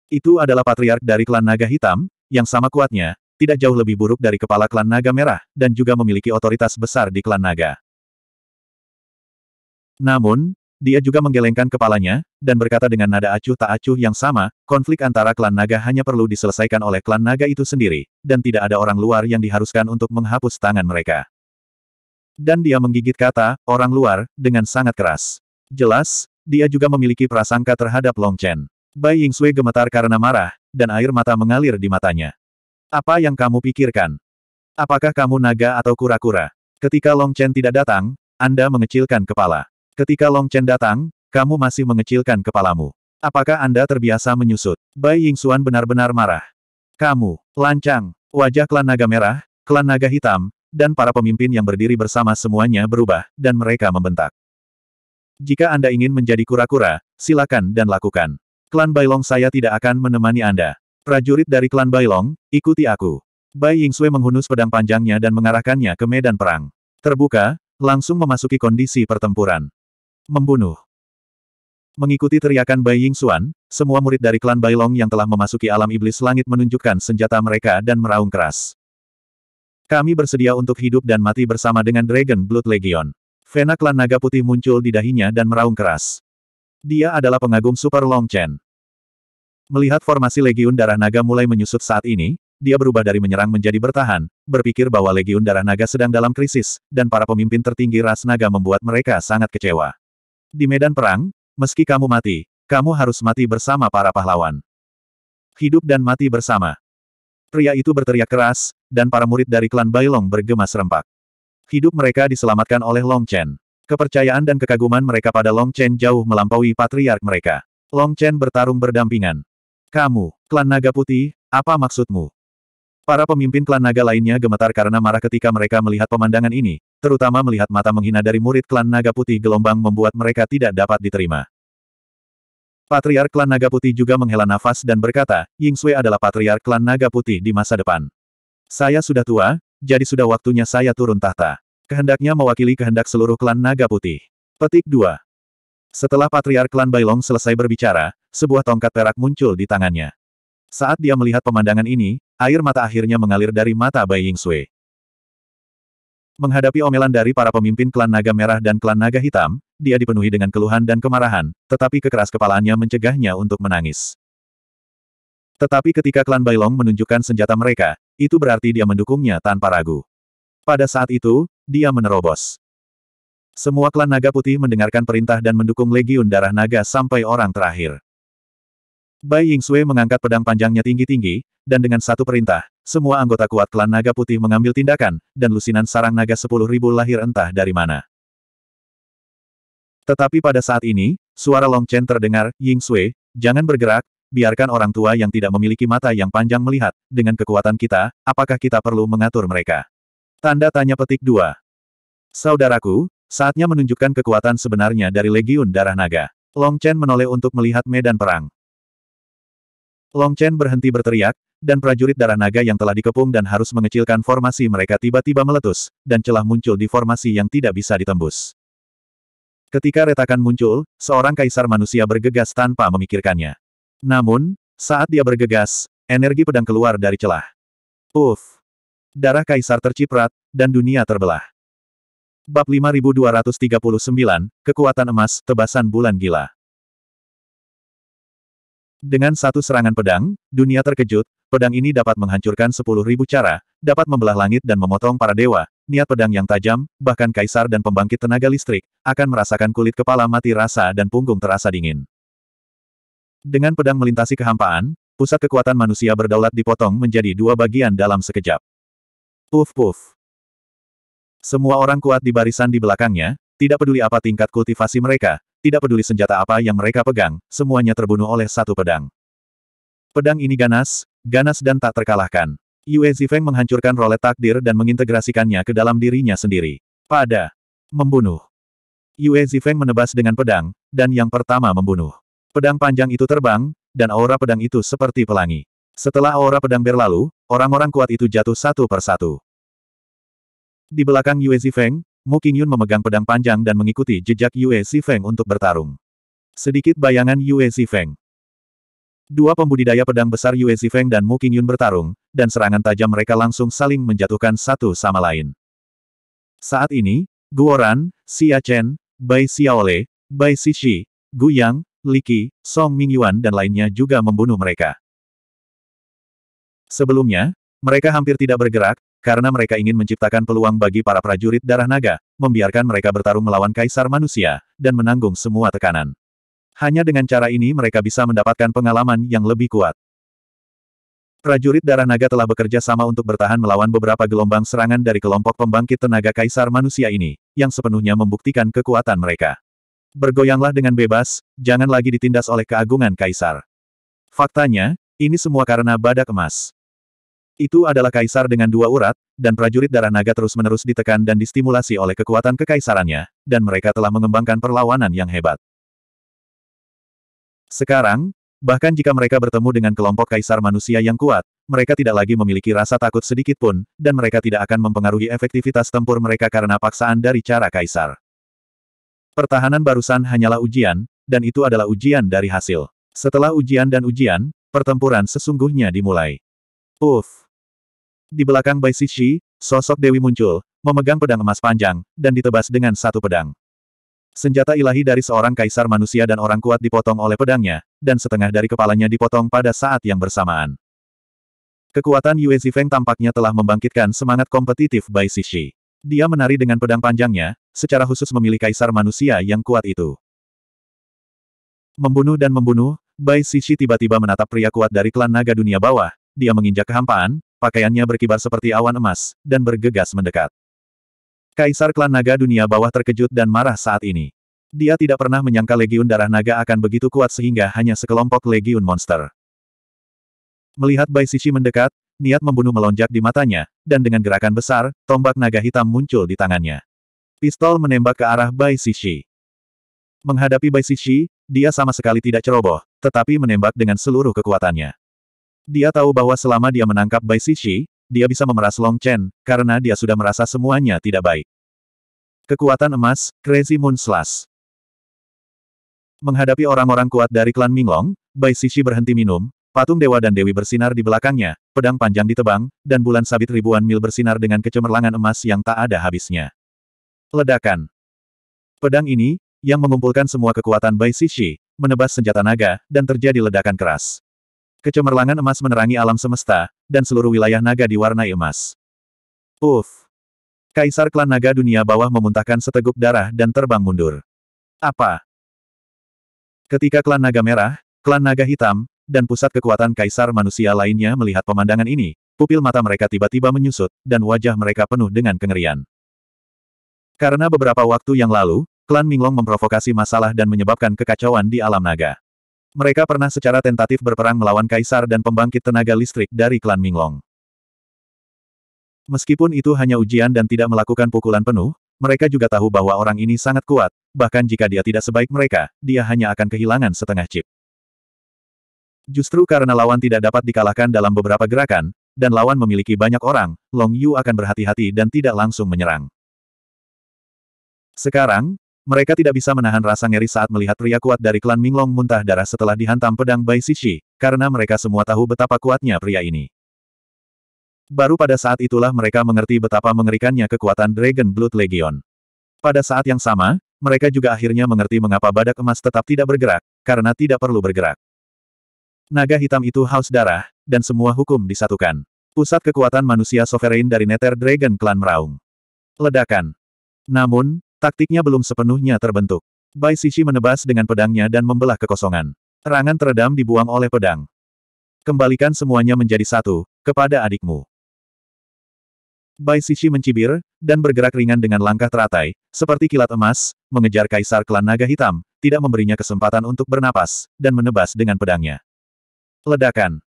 Itu adalah Patriark dari klan Naga Hitam, yang sama kuatnya, tidak jauh lebih buruk dari kepala klan Naga Merah, dan juga memiliki otoritas besar di klan Naga. Namun, dia juga menggelengkan kepalanya, dan berkata dengan nada acuh tak acuh yang sama, konflik antara klan naga hanya perlu diselesaikan oleh klan naga itu sendiri, dan tidak ada orang luar yang diharuskan untuk menghapus tangan mereka. Dan dia menggigit kata, orang luar, dengan sangat keras. Jelas, dia juga memiliki prasangka terhadap Long Chen. Bai Ying Sui gemetar karena marah, dan air mata mengalir di matanya. Apa yang kamu pikirkan? Apakah kamu naga atau kura-kura? Ketika Long Chen tidak datang, Anda mengecilkan kepala. Ketika Long Chen datang, kamu masih mengecilkan kepalamu. Apakah Anda terbiasa menyusut? Bai Ying Xuan benar-benar marah. Kamu, lancang, wajah klan naga merah, klan naga hitam, dan para pemimpin yang berdiri bersama semuanya berubah, dan mereka membentak. Jika Anda ingin menjadi kura-kura, silakan dan lakukan. Klan Bailong saya tidak akan menemani Anda. Prajurit dari klan Bailong, ikuti aku. Bai Ying Xue menghunus pedang panjangnya dan mengarahkannya ke medan perang. Terbuka, langsung memasuki kondisi pertempuran. Membunuh. Mengikuti teriakan Bai Ying Xuan, semua murid dari klan Bailong yang telah memasuki alam iblis langit menunjukkan senjata mereka dan meraung keras. Kami bersedia untuk hidup dan mati bersama dengan Dragon Blood Legion. Vena klan naga putih muncul di dahinya dan meraung keras. Dia adalah pengagum Super Long Chen. Melihat formasi Legiun Darah Naga mulai menyusut saat ini, dia berubah dari menyerang menjadi bertahan, berpikir bahwa Legiun Darah Naga sedang dalam krisis, dan para pemimpin tertinggi ras naga membuat mereka sangat kecewa. Di medan perang, meski kamu mati, kamu harus mati bersama para pahlawan. Hidup dan mati bersama. Pria itu berteriak keras, dan para murid dari klan Bailong bergema serempak. Hidup mereka diselamatkan oleh Long Chen. Kepercayaan dan kekaguman mereka pada Long Chen jauh melampaui patriark mereka. Long Chen bertarung berdampingan. Kamu, klan naga putih, apa maksudmu? Para pemimpin klan naga lainnya gemetar karena marah ketika mereka melihat pemandangan ini, Terutama melihat mata menghina dari murid klan Naga Putih gelombang membuat mereka tidak dapat diterima. Patriark klan Naga Putih juga menghela nafas dan berkata, Ying Sui adalah patriark klan Naga Putih di masa depan. Saya sudah tua, jadi sudah waktunya saya turun tahta. Kehendaknya mewakili kehendak seluruh klan Naga Putih. Petik 2. Setelah Patriark Klan Bailong selesai berbicara, sebuah tongkat perak muncul di tangannya. Saat dia melihat pemandangan ini, air mata akhirnya mengalir dari mata Bai Ying Sui. Menghadapi omelan dari para pemimpin klan naga merah dan klan naga hitam, dia dipenuhi dengan keluhan dan kemarahan, tetapi kekeras kepalaannya mencegahnya untuk menangis. Tetapi ketika klan Bailong menunjukkan senjata mereka, itu berarti dia mendukungnya tanpa ragu. Pada saat itu, dia menerobos. Semua klan naga putih mendengarkan perintah dan mendukung legiun darah naga sampai orang terakhir. Bai Sui mengangkat pedang panjangnya tinggi-tinggi, dan dengan satu perintah, semua anggota kuat klan naga putih mengambil tindakan, dan lusinan sarang naga sepuluh ribu lahir entah dari mana. Tetapi pada saat ini, suara Long Chen terdengar, Ying Sui, jangan bergerak, biarkan orang tua yang tidak memiliki mata yang panjang melihat, dengan kekuatan kita, apakah kita perlu mengatur mereka? Tanda tanya petik 2. Saudaraku, saatnya menunjukkan kekuatan sebenarnya dari Legiun Darah Naga. Long Chen menoleh untuk melihat medan perang. Long Chen berhenti berteriak, dan prajurit darah naga yang telah dikepung dan harus mengecilkan formasi mereka tiba-tiba meletus, dan celah muncul di formasi yang tidak bisa ditembus. Ketika retakan muncul, seorang kaisar manusia bergegas tanpa memikirkannya. Namun, saat dia bergegas, energi pedang keluar dari celah. Uff! Darah kaisar terciprat, dan dunia terbelah. Bab 5239, Kekuatan Emas, Tebasan Bulan Gila dengan satu serangan pedang, dunia terkejut, pedang ini dapat menghancurkan sepuluh ribu cara, dapat membelah langit dan memotong para dewa, niat pedang yang tajam, bahkan kaisar dan pembangkit tenaga listrik, akan merasakan kulit kepala mati rasa dan punggung terasa dingin. Dengan pedang melintasi kehampaan, pusat kekuatan manusia berdaulat dipotong menjadi dua bagian dalam sekejap. Puf puf. Semua orang kuat di barisan di belakangnya, tidak peduli apa tingkat kultivasi mereka, tidak peduli senjata apa yang mereka pegang, semuanya terbunuh oleh satu pedang. Pedang ini ganas, ganas dan tak terkalahkan. Yue Zifeng menghancurkan rolet takdir dan mengintegrasikannya ke dalam dirinya sendiri. Pada membunuh. Yue Zifeng menebas dengan pedang, dan yang pertama membunuh. Pedang panjang itu terbang, dan aura pedang itu seperti pelangi. Setelah aura pedang berlalu, orang-orang kuat itu jatuh satu persatu. Di belakang Yue Zifeng, Mu Qingyun memegang pedang panjang dan mengikuti jejak Yue Feng untuk bertarung. Sedikit bayangan Yue Feng. Dua pembudidaya pedang besar Yue Feng dan Mu Qingyun bertarung, dan serangan tajam mereka langsung saling menjatuhkan satu sama lain. Saat ini, Guoran, Xia Chen, Bai Xiaole, Bai Sishi, Gu Yang, Li Qi, Song Mingyuan dan lainnya juga membunuh mereka. Sebelumnya, mereka hampir tidak bergerak, karena mereka ingin menciptakan peluang bagi para prajurit darah naga, membiarkan mereka bertarung melawan kaisar manusia, dan menanggung semua tekanan. Hanya dengan cara ini mereka bisa mendapatkan pengalaman yang lebih kuat. Prajurit darah naga telah bekerja sama untuk bertahan melawan beberapa gelombang serangan dari kelompok pembangkit tenaga kaisar manusia ini, yang sepenuhnya membuktikan kekuatan mereka. Bergoyanglah dengan bebas, jangan lagi ditindas oleh keagungan kaisar. Faktanya, ini semua karena badak emas. Itu adalah kaisar dengan dua urat, dan prajurit darah naga terus-menerus ditekan dan distimulasi oleh kekuatan kekaisarannya, dan mereka telah mengembangkan perlawanan yang hebat. Sekarang, bahkan jika mereka bertemu dengan kelompok kaisar manusia yang kuat, mereka tidak lagi memiliki rasa takut sedikit pun, dan mereka tidak akan mempengaruhi efektivitas tempur mereka karena paksaan dari cara kaisar. Pertahanan barusan hanyalah ujian, dan itu adalah ujian dari hasil. Setelah ujian dan ujian, pertempuran sesungguhnya dimulai. Uff. Di belakang Bai Sishi, sosok Dewi muncul, memegang pedang emas panjang, dan ditebas dengan satu pedang. Senjata ilahi dari seorang kaisar manusia dan orang kuat dipotong oleh pedangnya, dan setengah dari kepalanya dipotong pada saat yang bersamaan. Kekuatan Yue Zifeng tampaknya telah membangkitkan semangat kompetitif Bai Sishi. Dia menari dengan pedang panjangnya, secara khusus memilih kaisar manusia yang kuat itu. Membunuh dan membunuh, Bai Sishi tiba-tiba menatap pria kuat dari klan naga dunia bawah, dia menginjak kehampaan, pakaiannya berkibar seperti awan emas, dan bergegas mendekat. Kaisar klan naga dunia bawah terkejut dan marah saat ini. Dia tidak pernah menyangka legiun darah naga akan begitu kuat sehingga hanya sekelompok legiun monster. Melihat Bai Sisi mendekat, niat membunuh melonjak di matanya, dan dengan gerakan besar, tombak naga hitam muncul di tangannya. Pistol menembak ke arah Bai Sisi. Menghadapi Bai Sisi, dia sama sekali tidak ceroboh, tetapi menembak dengan seluruh kekuatannya. Dia tahu bahwa selama dia menangkap Bai Sishi, dia bisa memeras Long Chen, karena dia sudah merasa semuanya tidak baik. Kekuatan emas, Crazy Moon Slash. Menghadapi orang-orang kuat dari klan Minglong, Bai Sishi berhenti minum, patung dewa dan dewi bersinar di belakangnya, pedang panjang ditebang, dan bulan sabit ribuan mil bersinar dengan kecemerlangan emas yang tak ada habisnya. Ledakan. Pedang ini, yang mengumpulkan semua kekuatan Bai Sishi, menebas senjata naga, dan terjadi ledakan keras. Kecemerlangan emas menerangi alam semesta, dan seluruh wilayah naga diwarnai emas. Uff! Kaisar klan naga dunia bawah memuntahkan seteguk darah dan terbang mundur. Apa? Ketika klan naga merah, klan naga hitam, dan pusat kekuatan kaisar manusia lainnya melihat pemandangan ini, pupil mata mereka tiba-tiba menyusut, dan wajah mereka penuh dengan kengerian. Karena beberapa waktu yang lalu, klan Minglong memprovokasi masalah dan menyebabkan kekacauan di alam naga. Mereka pernah secara tentatif berperang melawan kaisar dan pembangkit tenaga listrik dari klan Minglong. Meskipun itu hanya ujian dan tidak melakukan pukulan penuh, mereka juga tahu bahwa orang ini sangat kuat, bahkan jika dia tidak sebaik mereka, dia hanya akan kehilangan setengah chip. Justru karena lawan tidak dapat dikalahkan dalam beberapa gerakan, dan lawan memiliki banyak orang, Long Yu akan berhati-hati dan tidak langsung menyerang. Sekarang, mereka tidak bisa menahan rasa ngeri saat melihat pria kuat dari klan Minglong muntah darah setelah dihantam pedang Bai Sishi, karena mereka semua tahu betapa kuatnya pria ini. Baru pada saat itulah mereka mengerti betapa mengerikannya kekuatan Dragon Blood Legion. Pada saat yang sama, mereka juga akhirnya mengerti mengapa badak emas tetap tidak bergerak, karena tidak perlu bergerak. Naga hitam itu haus darah, dan semua hukum disatukan. Pusat kekuatan manusia sovereign dari Nether Dragon Clan meraung. Ledakan. Namun, Taktiknya belum sepenuhnya terbentuk. Bai Sisi menebas dengan pedangnya dan membelah kekosongan. Rangan teredam dibuang oleh pedang. Kembalikan semuanya menjadi satu, kepada adikmu. Bai Sisi mencibir, dan bergerak ringan dengan langkah teratai, seperti kilat emas, mengejar kaisar klan naga hitam, tidak memberinya kesempatan untuk bernapas, dan menebas dengan pedangnya. Ledakan.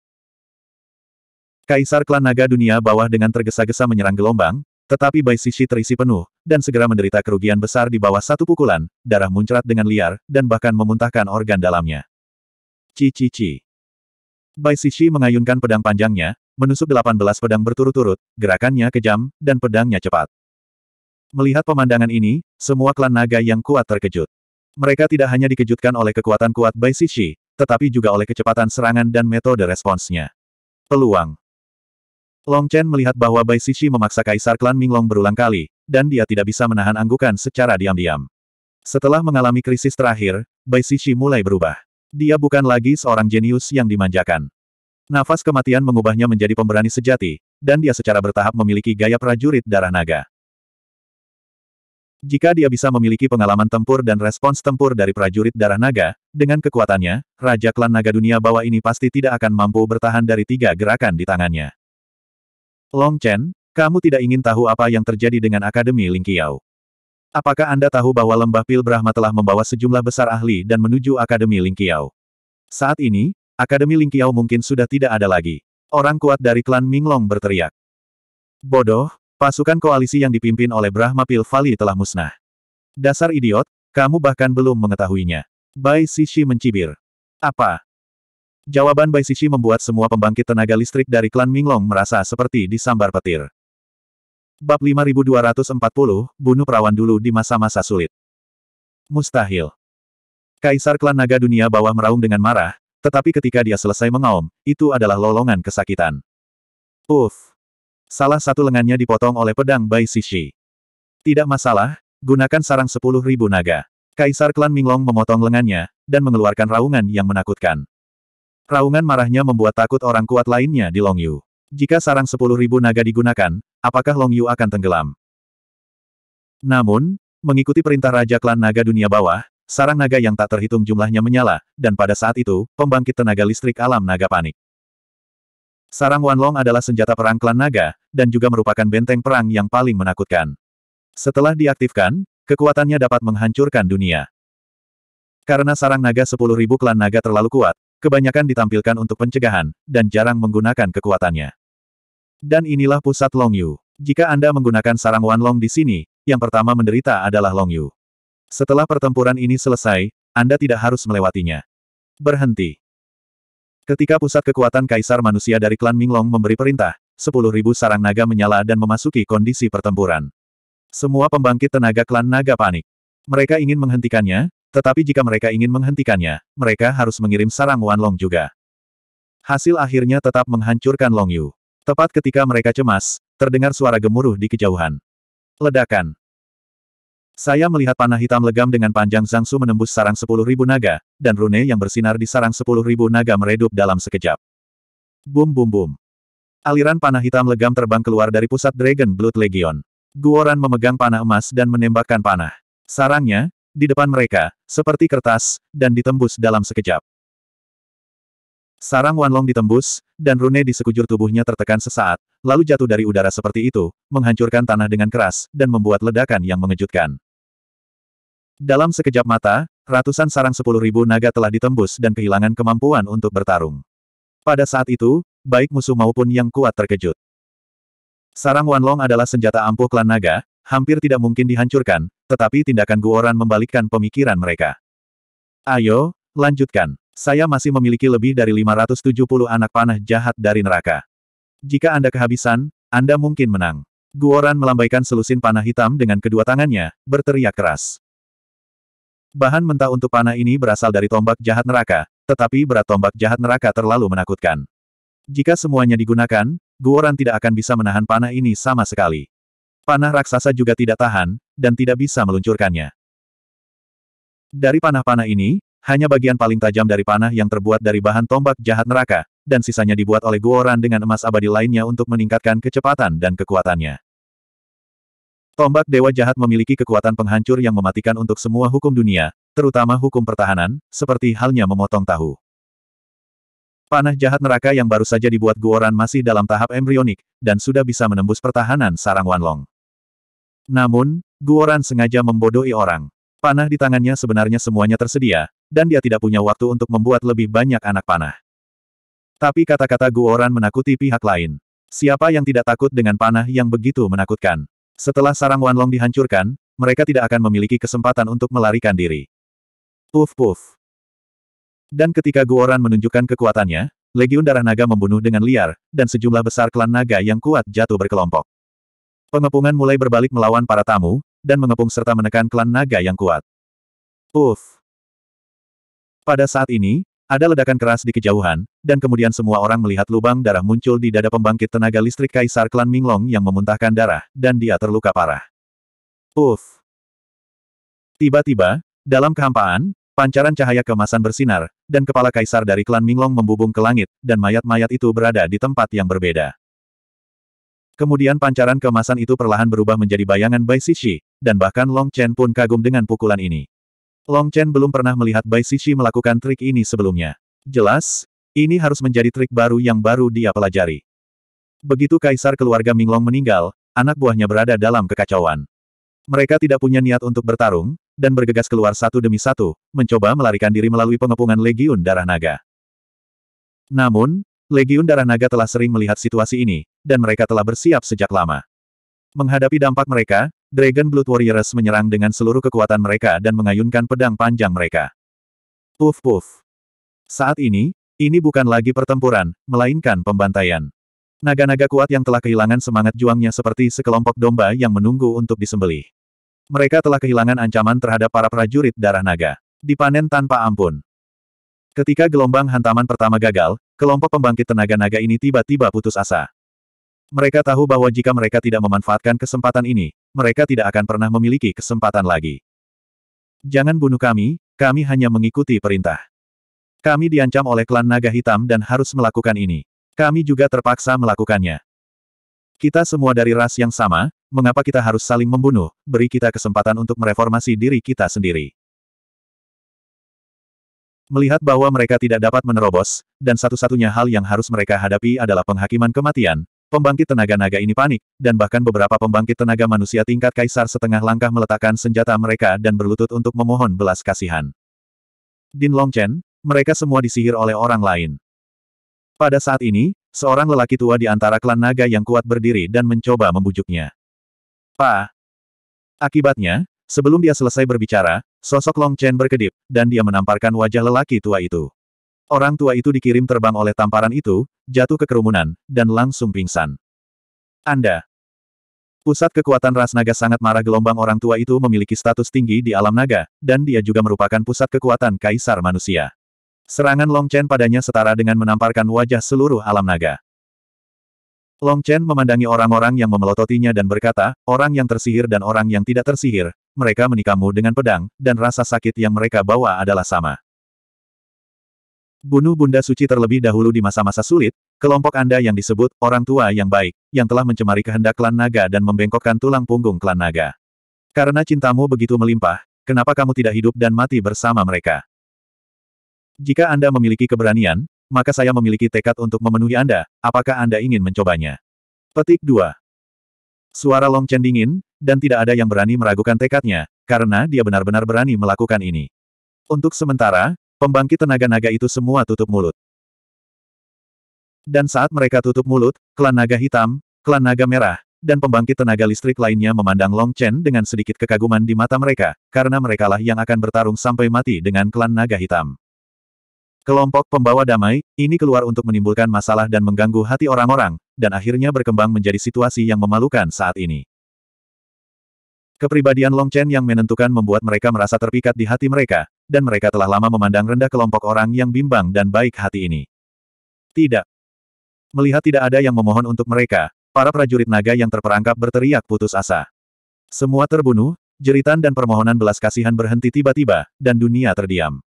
Kaisar klan naga dunia bawah dengan tergesa-gesa menyerang gelombang, tetapi Bai Sisi terisi penuh, dan segera menderita kerugian besar di bawah satu pukulan, darah muncrat dengan liar, dan bahkan memuntahkan organ dalamnya. Cici-ci. Bai Sishi mengayunkan pedang panjangnya, menusuk delapan belas pedang berturut-turut, gerakannya kejam, dan pedangnya cepat. Melihat pemandangan ini, semua klan naga yang kuat terkejut. Mereka tidak hanya dikejutkan oleh kekuatan kuat Bai Sishi, tetapi juga oleh kecepatan serangan dan metode responsnya. Peluang Long Chen melihat bahwa Bai Sisi memaksa Kaisar Klan Minglong berulang kali, dan dia tidak bisa menahan anggukan secara diam-diam. Setelah mengalami krisis terakhir, Bai Sisi mulai berubah. Dia bukan lagi seorang jenius yang dimanjakan. Nafas kematian mengubahnya menjadi pemberani sejati, dan dia secara bertahap memiliki gaya prajurit darah naga. Jika dia bisa memiliki pengalaman tempur dan respons tempur dari prajurit darah naga, dengan kekuatannya, Raja Klan Naga Dunia bawah ini pasti tidak akan mampu bertahan dari tiga gerakan di tangannya. Long Chen, kamu tidak ingin tahu apa yang terjadi dengan Akademi Lingqiao. Apakah Anda tahu bahwa lembah Pil Brahma telah membawa sejumlah besar ahli dan menuju Akademi Lingqiao? Saat ini, Akademi Lingqiao mungkin sudah tidak ada lagi. Orang kuat dari klan Minglong berteriak. Bodoh, pasukan koalisi yang dipimpin oleh Brahma Pil Vali telah musnah. Dasar idiot, kamu bahkan belum mengetahuinya. Bai Sishi mencibir. Apa? Jawaban Bai Sishi membuat semua pembangkit tenaga listrik dari klan Minglong merasa seperti disambar petir. Bab 5240, bunuh perawan dulu di masa-masa sulit. Mustahil. Kaisar klan naga dunia bawah meraung dengan marah, tetapi ketika dia selesai mengaum, itu adalah lolongan kesakitan. Uff. Salah satu lengannya dipotong oleh pedang Bai Sishi. Tidak masalah, gunakan sarang sepuluh ribu naga. Kaisar klan Minglong memotong lengannya, dan mengeluarkan raungan yang menakutkan. Raungan marahnya membuat takut orang kuat lainnya di Longyu. Jika sarang sepuluh ribu naga digunakan, apakah Longyu akan tenggelam? Namun, mengikuti perintah Raja Klan Naga Dunia Bawah, sarang naga yang tak terhitung jumlahnya menyala, dan pada saat itu, pembangkit tenaga listrik alam naga panik. Sarang Wanlong adalah senjata perang klan naga, dan juga merupakan benteng perang yang paling menakutkan. Setelah diaktifkan, kekuatannya dapat menghancurkan dunia. Karena sarang naga sepuluh ribu klan naga terlalu kuat, Kebanyakan ditampilkan untuk pencegahan, dan jarang menggunakan kekuatannya. Dan inilah pusat Longyu. Jika Anda menggunakan sarang Long di sini, yang pertama menderita adalah Longyu. Setelah pertempuran ini selesai, Anda tidak harus melewatinya. Berhenti. Ketika pusat kekuatan kaisar manusia dari klan Minglong memberi perintah, 10.000 sarang naga menyala dan memasuki kondisi pertempuran. Semua pembangkit tenaga klan naga panik. Mereka ingin menghentikannya, tetapi jika mereka ingin menghentikannya, mereka harus mengirim sarang Long juga. Hasil akhirnya tetap menghancurkan Long Yu. Tepat ketika mereka cemas, terdengar suara gemuruh di kejauhan. Ledakan. Saya melihat panah hitam legam dengan panjang Zangsu menembus sarang sepuluh ribu naga, dan rune yang bersinar di sarang sepuluh ribu naga meredup dalam sekejap. Bum bum bum. Aliran panah hitam legam terbang keluar dari pusat Dragon Blood Legion. Guoran memegang panah emas dan menembakkan panah. Sarangnya, di depan mereka, seperti kertas, dan ditembus dalam sekejap. Sarang Wanlong ditembus, dan rune di sekujur tubuhnya tertekan sesaat, lalu jatuh dari udara seperti itu, menghancurkan tanah dengan keras, dan membuat ledakan yang mengejutkan. Dalam sekejap mata, ratusan sarang sepuluh ribu naga telah ditembus dan kehilangan kemampuan untuk bertarung. Pada saat itu, baik musuh maupun yang kuat terkejut. Sarang Wanlong adalah senjata ampuh klan naga, hampir tidak mungkin dihancurkan, tetapi tindakan Guoran membalikkan pemikiran mereka. Ayo, lanjutkan. Saya masih memiliki lebih dari 570 anak panah jahat dari neraka. Jika Anda kehabisan, Anda mungkin menang. Guoran melambaikan selusin panah hitam dengan kedua tangannya, berteriak keras. Bahan mentah untuk panah ini berasal dari tombak jahat neraka, tetapi berat tombak jahat neraka terlalu menakutkan. Jika semuanya digunakan, Guoran tidak akan bisa menahan panah ini sama sekali. Panah raksasa juga tidak tahan, dan tidak bisa meluncurkannya. Dari panah-panah ini, hanya bagian paling tajam dari panah yang terbuat dari bahan tombak jahat neraka, dan sisanya dibuat oleh Guoran dengan emas abadi lainnya untuk meningkatkan kecepatan dan kekuatannya. Tombak Dewa Jahat memiliki kekuatan penghancur yang mematikan untuk semua hukum dunia, terutama hukum pertahanan, seperti halnya memotong tahu. Panah jahat neraka yang baru saja dibuat Guoran masih dalam tahap embrionik, dan sudah bisa menembus pertahanan sarang Wanlong. Namun, Guoran sengaja membodohi orang. Panah di tangannya sebenarnya semuanya tersedia, dan dia tidak punya waktu untuk membuat lebih banyak anak panah. Tapi kata-kata Guoran menakuti pihak lain. Siapa yang tidak takut dengan panah yang begitu menakutkan? Setelah sarang Wanlong dihancurkan, mereka tidak akan memiliki kesempatan untuk melarikan diri. Puf puf. Dan ketika Guoran menunjukkan kekuatannya, Legiun Darah Naga membunuh dengan liar, dan sejumlah besar klan naga yang kuat jatuh berkelompok. Pengepungan mulai berbalik melawan para tamu, dan mengepung serta menekan klan naga yang kuat. Uff. Pada saat ini, ada ledakan keras di kejauhan, dan kemudian semua orang melihat lubang darah muncul di dada pembangkit tenaga listrik Kaisar Klan Minglong yang memuntahkan darah, dan dia terluka parah. Uff. Tiba-tiba, dalam kehampaan, pancaran cahaya kemasan bersinar, dan kepala kaisar dari klan Minglong membubung ke langit, dan mayat-mayat itu berada di tempat yang berbeda. Kemudian pancaran kemasan itu perlahan berubah menjadi bayangan Bai Sishi, dan bahkan Long Chen pun kagum dengan pukulan ini. Long Chen belum pernah melihat Bai Sishi melakukan trik ini sebelumnya. Jelas, ini harus menjadi trik baru yang baru dia pelajari. Begitu kaisar keluarga Minglong meninggal, anak buahnya berada dalam kekacauan. Mereka tidak punya niat untuk bertarung, dan bergegas keluar satu demi satu, mencoba melarikan diri melalui pengepungan Legiun Darah Naga. Namun, Legiun Darah Naga telah sering melihat situasi ini, dan mereka telah bersiap sejak lama. Menghadapi dampak mereka, Dragon Blood Warriors menyerang dengan seluruh kekuatan mereka dan mengayunkan pedang panjang mereka. Puf puf. Saat ini, ini bukan lagi pertempuran, melainkan pembantaian. Naga-naga kuat yang telah kehilangan semangat juangnya seperti sekelompok domba yang menunggu untuk disembelih. Mereka telah kehilangan ancaman terhadap para prajurit darah naga. Dipanen tanpa ampun. Ketika gelombang hantaman pertama gagal, kelompok pembangkit tenaga naga ini tiba-tiba putus asa. Mereka tahu bahwa jika mereka tidak memanfaatkan kesempatan ini, mereka tidak akan pernah memiliki kesempatan lagi. Jangan bunuh kami, kami hanya mengikuti perintah. Kami diancam oleh klan naga hitam dan harus melakukan ini. Kami juga terpaksa melakukannya. Kita semua dari ras yang sama, mengapa kita harus saling membunuh, beri kita kesempatan untuk mereformasi diri kita sendiri. Melihat bahwa mereka tidak dapat menerobos, dan satu-satunya hal yang harus mereka hadapi adalah penghakiman kematian, Pembangkit tenaga naga ini panik, dan bahkan beberapa pembangkit tenaga manusia tingkat kaisar setengah langkah meletakkan senjata mereka dan berlutut untuk memohon belas kasihan. Din Longchen, mereka semua disihir oleh orang lain. Pada saat ini, seorang lelaki tua di antara klan naga yang kuat berdiri dan mencoba membujuknya. Pa. Akibatnya, sebelum dia selesai berbicara, sosok Long Chen berkedip, dan dia menamparkan wajah lelaki tua itu. Orang tua itu dikirim terbang oleh tamparan itu, jatuh ke kerumunan, dan langsung pingsan. Anda. Pusat kekuatan ras naga sangat marah gelombang orang tua itu memiliki status tinggi di alam naga, dan dia juga merupakan pusat kekuatan kaisar manusia. Serangan Long Chen padanya setara dengan menamparkan wajah seluruh alam naga. Long Chen memandangi orang-orang yang memelototinya dan berkata, orang yang tersihir dan orang yang tidak tersihir, mereka menikamu dengan pedang, dan rasa sakit yang mereka bawa adalah sama. Bunuh Bunda Suci terlebih dahulu di masa-masa sulit, kelompok Anda yang disebut orang tua yang baik, yang telah mencemari kehendak klan naga dan membengkokkan tulang punggung klan naga. Karena cintamu begitu melimpah, kenapa kamu tidak hidup dan mati bersama mereka? Jika Anda memiliki keberanian, maka saya memiliki tekad untuk memenuhi Anda, apakah Anda ingin mencobanya? Petik 2. Suara Long Chen dingin, dan tidak ada yang berani meragukan tekadnya, karena dia benar-benar berani melakukan ini. Untuk sementara, Pembangkit tenaga naga itu semua tutup mulut. Dan saat mereka tutup mulut, klan naga hitam, klan naga merah, dan pembangkit tenaga listrik lainnya memandang Long Chen dengan sedikit kekaguman di mata mereka, karena merekalah yang akan bertarung sampai mati dengan klan naga hitam. Kelompok pembawa damai, ini keluar untuk menimbulkan masalah dan mengganggu hati orang-orang, dan akhirnya berkembang menjadi situasi yang memalukan saat ini. Kepribadian Long Chen yang menentukan membuat mereka merasa terpikat di hati mereka, dan mereka telah lama memandang rendah kelompok orang yang bimbang dan baik hati ini. Tidak. Melihat tidak ada yang memohon untuk mereka, para prajurit naga yang terperangkap berteriak putus asa. Semua terbunuh, jeritan dan permohonan belas kasihan berhenti tiba-tiba, dan dunia terdiam.